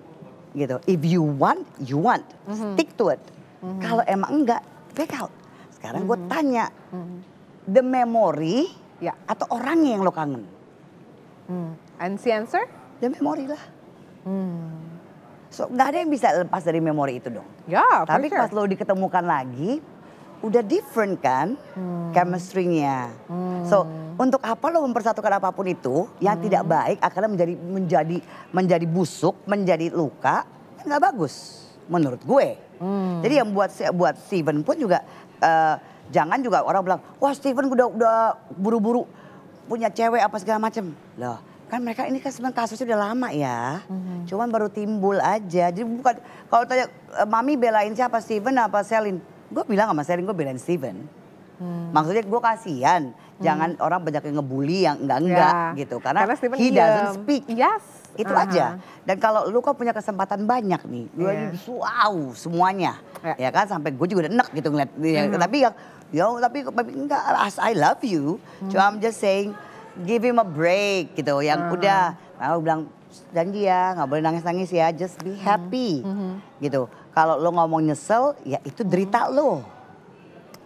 gitu. If you want, you want. Mm -hmm. Stick to it. Mm -hmm. Kalau emang enggak, back out. Sekarang mm -hmm. gue tanya, mm -hmm. the memory ya. atau orangnya yang lo kangen? Mm. And the answer? The memory lah. Mm. So nggak ada yang bisa lepas dari memori itu dong. Ya, yeah, Tapi sure. pas lo diketemukan lagi, udah different kan hmm. chemistry-nya. Hmm. So untuk apa lo mempersatukan apapun itu yang hmm. tidak baik akhirnya menjadi menjadi menjadi busuk, menjadi luka, nggak bagus menurut gue. Hmm. Jadi yang buat buat Steven pun juga uh, jangan juga orang bilang wah Steven udah udah buru-buru punya cewek apa segala macem. Loh kan mereka ini kan sebenarnya kasusnya udah lama ya. hmm Cuman baru timbul aja. Jadi bukan kalau tanya eh, mami belain siapa Steven apa Selin? gue bilang sama Sherin gue belain Steven. Hmm. Maksudnya gue kasihan, hmm. jangan hmm. orang banyak yang ngebully yang enggak-enggak ya. gitu. Karena, Karena Steven he doesn't doesn't speak. Yes. Itu uh -huh. aja. Dan kalau lu kok punya kesempatan banyak nih, gue yeah. wow semuanya. Yeah. Ya kan sampai gue juga udah enak gitu ngeliat. Uh -huh. Tapi yang, ya tapi, tapi enggak, as I love you. Hmm. Cuma I'm just saying, give him a break gitu. Yang uh -huh. udah, Nah, gue bilang janji ya, gak boleh nangis-nangis ya, just be happy mm -hmm. gitu kalau lo ngomong nyesel, ya itu derita hmm. lo.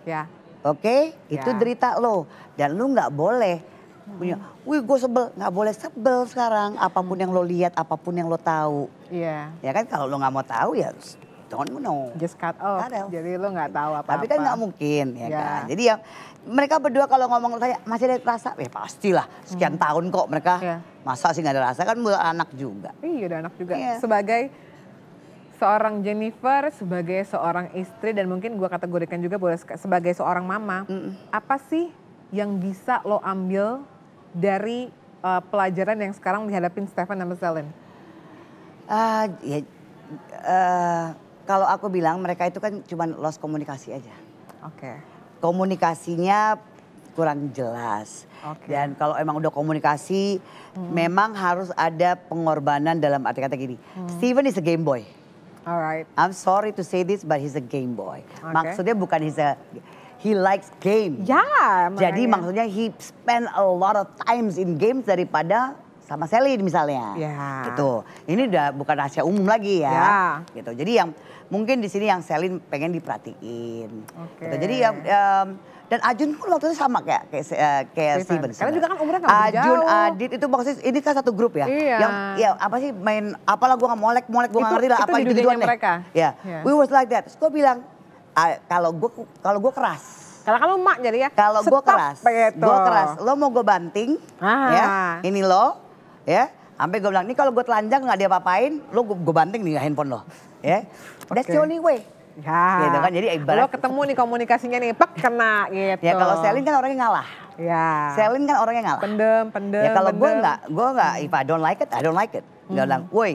Ya. Oke, okay? ya. itu derita lo. Dan lo nggak boleh hmm. punya, wih gue sebel, nggak boleh sebel sekarang. Hmm. Apapun yang lo lihat, apapun yang lo tahu. Iya. Ya kan kalau lo nggak mau tahu ya don't know. Just cut off. Jadi lo nggak tahu apa-apa. Tapi kan nggak mungkin ya, ya kan. Jadi yang mereka berdua kalau ngomong saya masih ada rasa, ya pastilah sekian hmm. tahun kok mereka. Ya. Masa sih nggak ada rasa kan anak juga. Iya, ada anak juga. Iya. Sebagai seorang Jennifer sebagai seorang
istri dan mungkin gue kategorikan juga boleh sebagai seorang mama, mm -mm. apa sih yang bisa lo ambil dari uh, pelajaran yang sekarang dihadapin Stefan dan Selin?
Uh, ya, uh, kalau aku bilang mereka itu kan cuma lost komunikasi aja. Oke. Okay. Komunikasinya kurang jelas. Okay. Dan kalau emang udah komunikasi, hmm. memang harus ada pengorbanan dalam arti kata gini. Hmm. Steven is a game boy. All right. I'm sorry to say this, but he's a game boy. Okay. Maksudnya bukan he's a he likes game. Yeah, Jadi maksudnya he spend a lot of times in games daripada sama Selin misalnya. Yeah. Gitu. Ini udah bukan rahasia umum lagi ya. Yeah. Gitu. Jadi yang mungkin di sini yang Selin pengen diperhatiin. Okay. Gitu. Jadi yang um, dan Ajun pun waktu itu sama kayak kayak, eh, kayak Steven. Steven. Karena juga kan umurnya nggak Ajun, Adit itu maksudnya ini kan satu grup ya. Iya. Yang ya apa sih main apalah gue nggak molek molek gue nggak ngerti lah apa yang gitu dunia mereka. Ya. Yeah. We was like that. Terus gue bilang kalau gue kalau gue keras. Kalau kamu emak jadi ya. Kalau gue keras, gue keras. Lo mau gue banting, ah. ya. Ini lo, ya. Sampai gue bilang, ini kalau gue telanjang gak dia apain lo gue banting nih handphone lo. Ya. That's okay. the only way. Ya. Gitu kan. Jadi ibarat lo
ketemu nih komunikasinya nih, pek kena gitu. Ya kalau Selin kan
orangnya ngalah. Ya. Selin kan orangnya ngalah. Pendem, pendem. Ya kalau gue nggak, gue nggak. If I don't like it, I don't like it. Gak hmm. bilang, woi,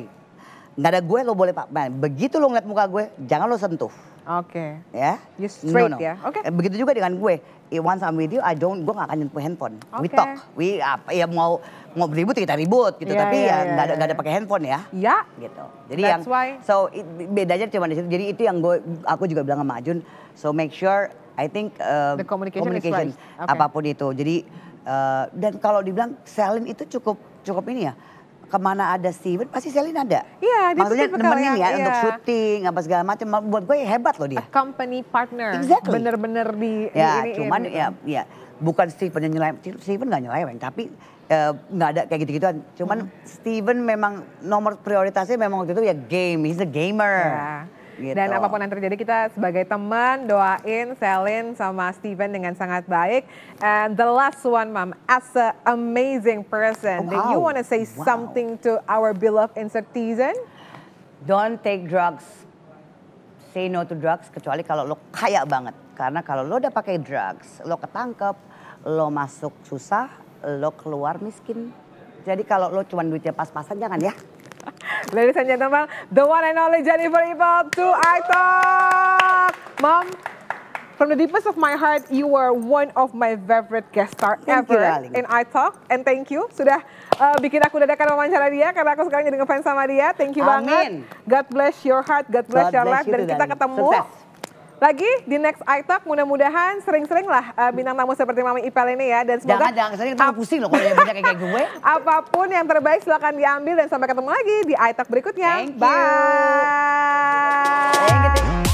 nggak ada gue lo boleh pak. Nah, begitu lo ngeliat muka gue, jangan lo sentuh. Oke. Okay. Ya. You straight no, no. ya. Oke. Okay. Eh, begitu juga dengan gue. Once I'm with you, I don't, gue gak akan nyentuh handphone. Okay. We talk. We apa ya mau mau ribut kita ribut gitu, yeah, tapi yeah, ya yeah, gak ada gak iya. ada pakai handphone ya. Iya. Yeah. Gitu. Jadi That's yang why. so it, bedanya cuma di situ. Jadi itu yang gue aku juga bilang sama Ajun, so make sure I think uh, the communication, communication is right. okay. apapun itu. Jadi uh, dan kalau dibilang selin itu cukup cukup ini ya kemana ada Steven pasti Selin ada. Iya, dia Maksudnya nemenin ya, ya untuk syuting apa segala macam. Buat gue hebat loh dia. A
company partner. Exactly.
Bener-bener di Ya, di, cuman ini, ya ya bukan Steven yang nyeleweng, Steven gak nyeleweng tapi eh, nggak uh, ada kayak gitu-gituan. Cuman hmm. Steven memang nomor prioritasnya memang waktu itu ya game, he's a gamer. Yeah Gitu. Dan apapun yang terjadi kita
sebagai teman doain Selin sama Steven dengan sangat baik. And the last one, Mom, as an amazing person, oh, wow. do you want to say wow. something to our beloved
insectizen? Don't take drugs. Say no to drugs kecuali kalau lo kaya banget. Karena kalau lo udah pakai drugs, lo ketangkep, lo masuk susah, lo keluar miskin. Jadi kalau lo cuma duitnya pas-pasan jangan ya. Ladies and gentlemen, the one and only Jennifer about to iTalk.
Mom, from the deepest of my heart, you were one of my favorite guest star thank ever you, in I Talk. And thank you sudah uh, bikin aku dadakan wawancara dia karena aku sekarang jadi ngefans sama dia. Thank you Amin. banget. God bless your heart, God bless God your bless life, you dan kita ketemu. Success lagi di next iTalk mudah-mudahan sering-sering lah uh, eh, bintang tamu seperti mami Ipel ini ya. Dan semoga... Jangan, jangan sering, terlalu pusing loh kalau banyak kayak gue. Apapun yang terbaik silahkan diambil dan sampai ketemu lagi di iTalk berikutnya. Thank you. Bye. Thank you.